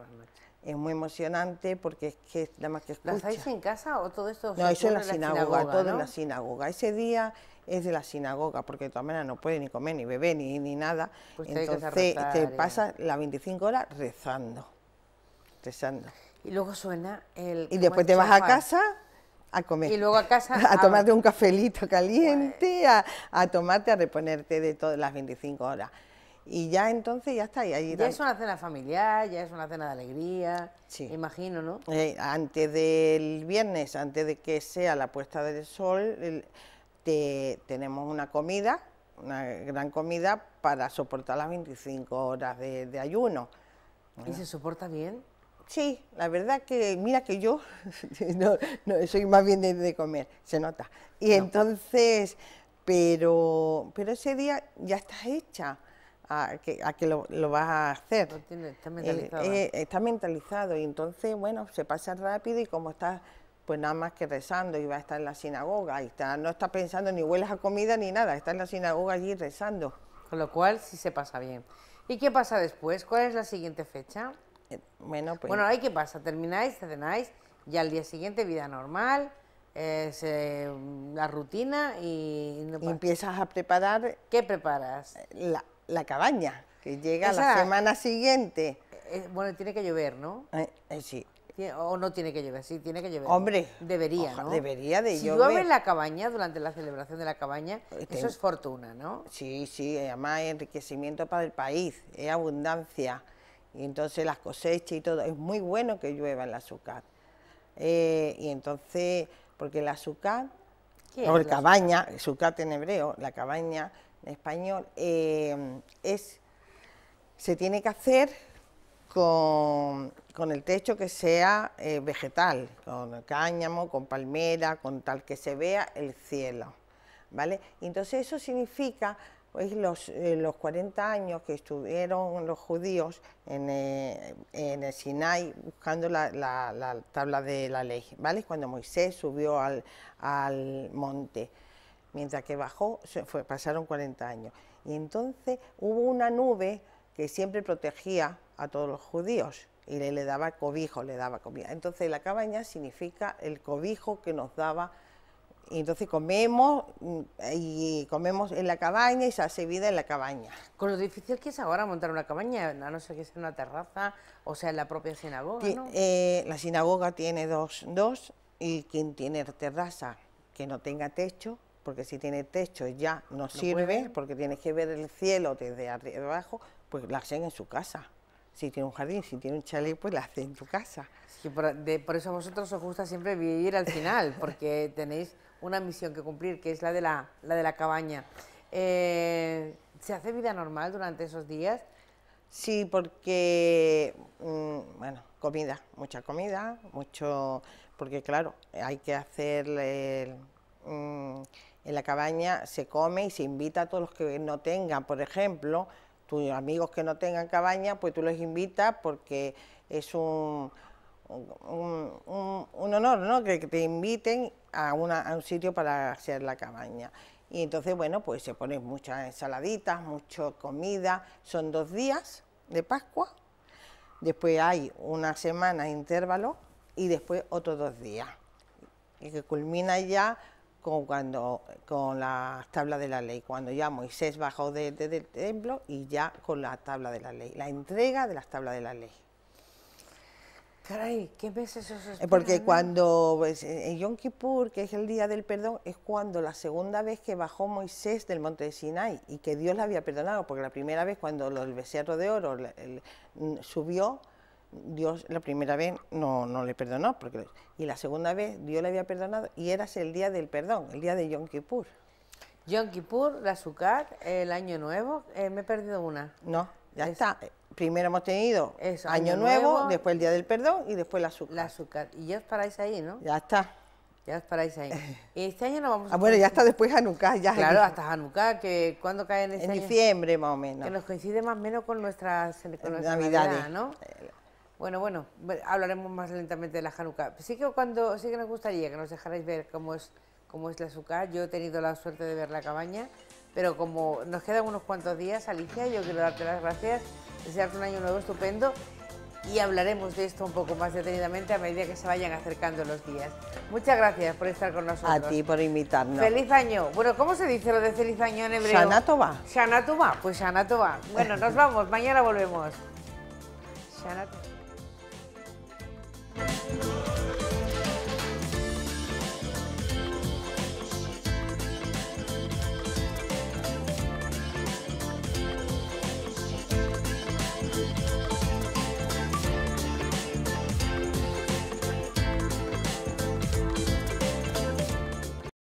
es muy emocionante porque es que nada más que escucha. ¿Las hacéis en casa o todo esto? No, eso en la, sinagoga, todo en la sinagoga. Ese día es de la sinagoga porque de todas no puede ni comer, ni beber, ni, nada. Pues Entonces te ¿eh? pasas las 25 horas rezando, rezando. Y luego suena el... Y después te vas a casa a comer. Y luego a casa... a, tomarte un cafelito pues. caliente, a, a tomarte, a reponerte de todas las 25 horas y ya entonces ya está. ahí ya es una cena familiar, ya es una cena de alegría, imagino, ¿no? Eh, antes del viernes, antes de que sea la puesta del sol, te, tenemos una comida, una gran comida para soportar las 25 horas de, ayuno. ¿Y se soporta bien? Sí, la verdad que, mira que yo no, soy más bien de, comer, se nota. Y entonces, pero, pero ese día ya está hecha a que, lo, lo, vas a hacer. está eh, mentalizado. Eh, está mentalizado y entonces, bueno, se pasa rápido y como estás pues nada más que rezando y va a estar en la sinagoga y está, no está pensando ni hueles a comida ni nada, está en la sinagoga allí rezando. Con lo cual sí se pasa bien. ¿Y qué pasa después? ¿Cuál es la siguiente fecha? Eh, bueno, pues... Bueno, ahí qué pasa, termináis, cenáis, y al día siguiente vida normal, mm, la rutina y... y empiezas a preparar... ¿Qué preparas? La, la cabaña, que llega la semana siguiente. Eh, bueno, tiene que llover, ¿no? Eh, eh, sí. O no tiene que llover, sí, tiene que llover. Hombre. Debería, ¿no? Debería de llover. Si llueve en la cabaña, durante la celebración de la cabaña, eso es fortuna, ¿no? Sí, sí, además enriquecimiento para el país, es abundancia. Y entonces las cosechas y todo, es muy bueno que llueva el azúcar. y entonces, porque el azúcar, o el cabaña, azúcar en hebreo, la cabaña español, eh, es, se tiene que hacer con, el techo que sea eh, vegetal, con cáñamo, con palmera, con tal que se vea el cielo. ¿vale? Entonces eso significa pues, los, 40 eh, años que estuvieron los judíos en, el Sinai buscando la, tabla de la ley, ¿vale? cuando Moisés subió al monte mientras que bajó se pasaron 40 años. Y entonces hubo una nube que siempre protegía a todos los judíos y le, le, daba cobijo, le daba comida. Entonces la cabaña significa el cobijo que nos daba. Y entonces comemos mm, y comemos en la cabaña y se hace vida en la cabaña. Con lo difícil que es ahora montar una cabaña, a no ser que sea una terraza, o sea, en la propia sinagoga. Eh, la sinagoga tiene dos, dos y quien tiene terraza que no tenga techo, porque si tiene techo ya no, sirve, porque tienes que ver el cielo desde arriba abajo, pues la hacen en su casa. Si tiene un jardín, si tiene un chalet, pues la hacen en tu casa. Sí, por, eso a vosotros os gusta siempre vivir al final, porque tenéis una misión que cumplir, que es la de la, de la cabaña. Eh, ¿Se hace vida normal durante esos días? Sí, porque, mm, bueno, comida, mucha comida, mucho, porque claro, hay que hacer el, mm, en la cabaña se come y se invita a todos los que no tengan, por ejemplo, tus amigos que no tengan cabaña, pues tú los invitas porque es un, un, honor, ¿no? Que, te inviten a, un sitio para hacer la cabaña. Y entonces, bueno, pues se ponen muchas ensaladitas, ...mucho comida. Son dos días de Pascua, después hay una semana de intervalo y después otros dos días. Y que culmina ya con, cuando, con la tabla de la ley, cuando ya Moisés bajó de, del templo y ya con la tabla de la ley, la entrega de las tablas de la ley. Caray, ¿qué meses eso Porque cuando, pues, en Yom Kippur, que es el día del perdón, es cuando la segunda vez que bajó Moisés del monte de Sinai y que Dios le había perdonado, porque la primera vez cuando el becerro de oro subió, Dios la primera vez no, no le perdonó, porque, y la segunda vez Dios le había perdonado, y era el día del perdón, el día de Yom Kippur. Yom Kippur, la azúcar, el Año Nuevo, eh, me he perdido una. No, ya está. Primero hemos tenido año, nuevo, después el Día del Perdón y después la azúcar. Y ya os paráis ahí, ¿no? Ya está. Ya os paráis ahí. Este año no vamos ah, bueno, ya está después Hanukkah. Ya claro, hasta Hanukkah, que cuando cae en En este diciembre, más o menos. Que nos coincide más o menos con nuestras, nuestra Navidades. ¿no? Eh, bueno, bueno, hablaremos más lentamente de la Hanukkah. Sí que, cuando, sí que nos gustaría que nos dejarais ver cómo es, cómo es la azúcar. Yo he tenido la suerte de ver la cabaña, pero como nos quedan unos cuantos días, Alicia, yo quiero darte las gracias, desearte un año nuevo estupendo y hablaremos de esto un poco más detenidamente a medida que se vayan acercando los días. Muchas gracias por estar con nosotros. A ti por invitarnos. Feliz año. Bueno, ¿cómo se dice lo de feliz año en hebreo? Shanatova. Shanatova, pues Shanatova. Bueno, nos vamos, mañana volvemos. Shanatova.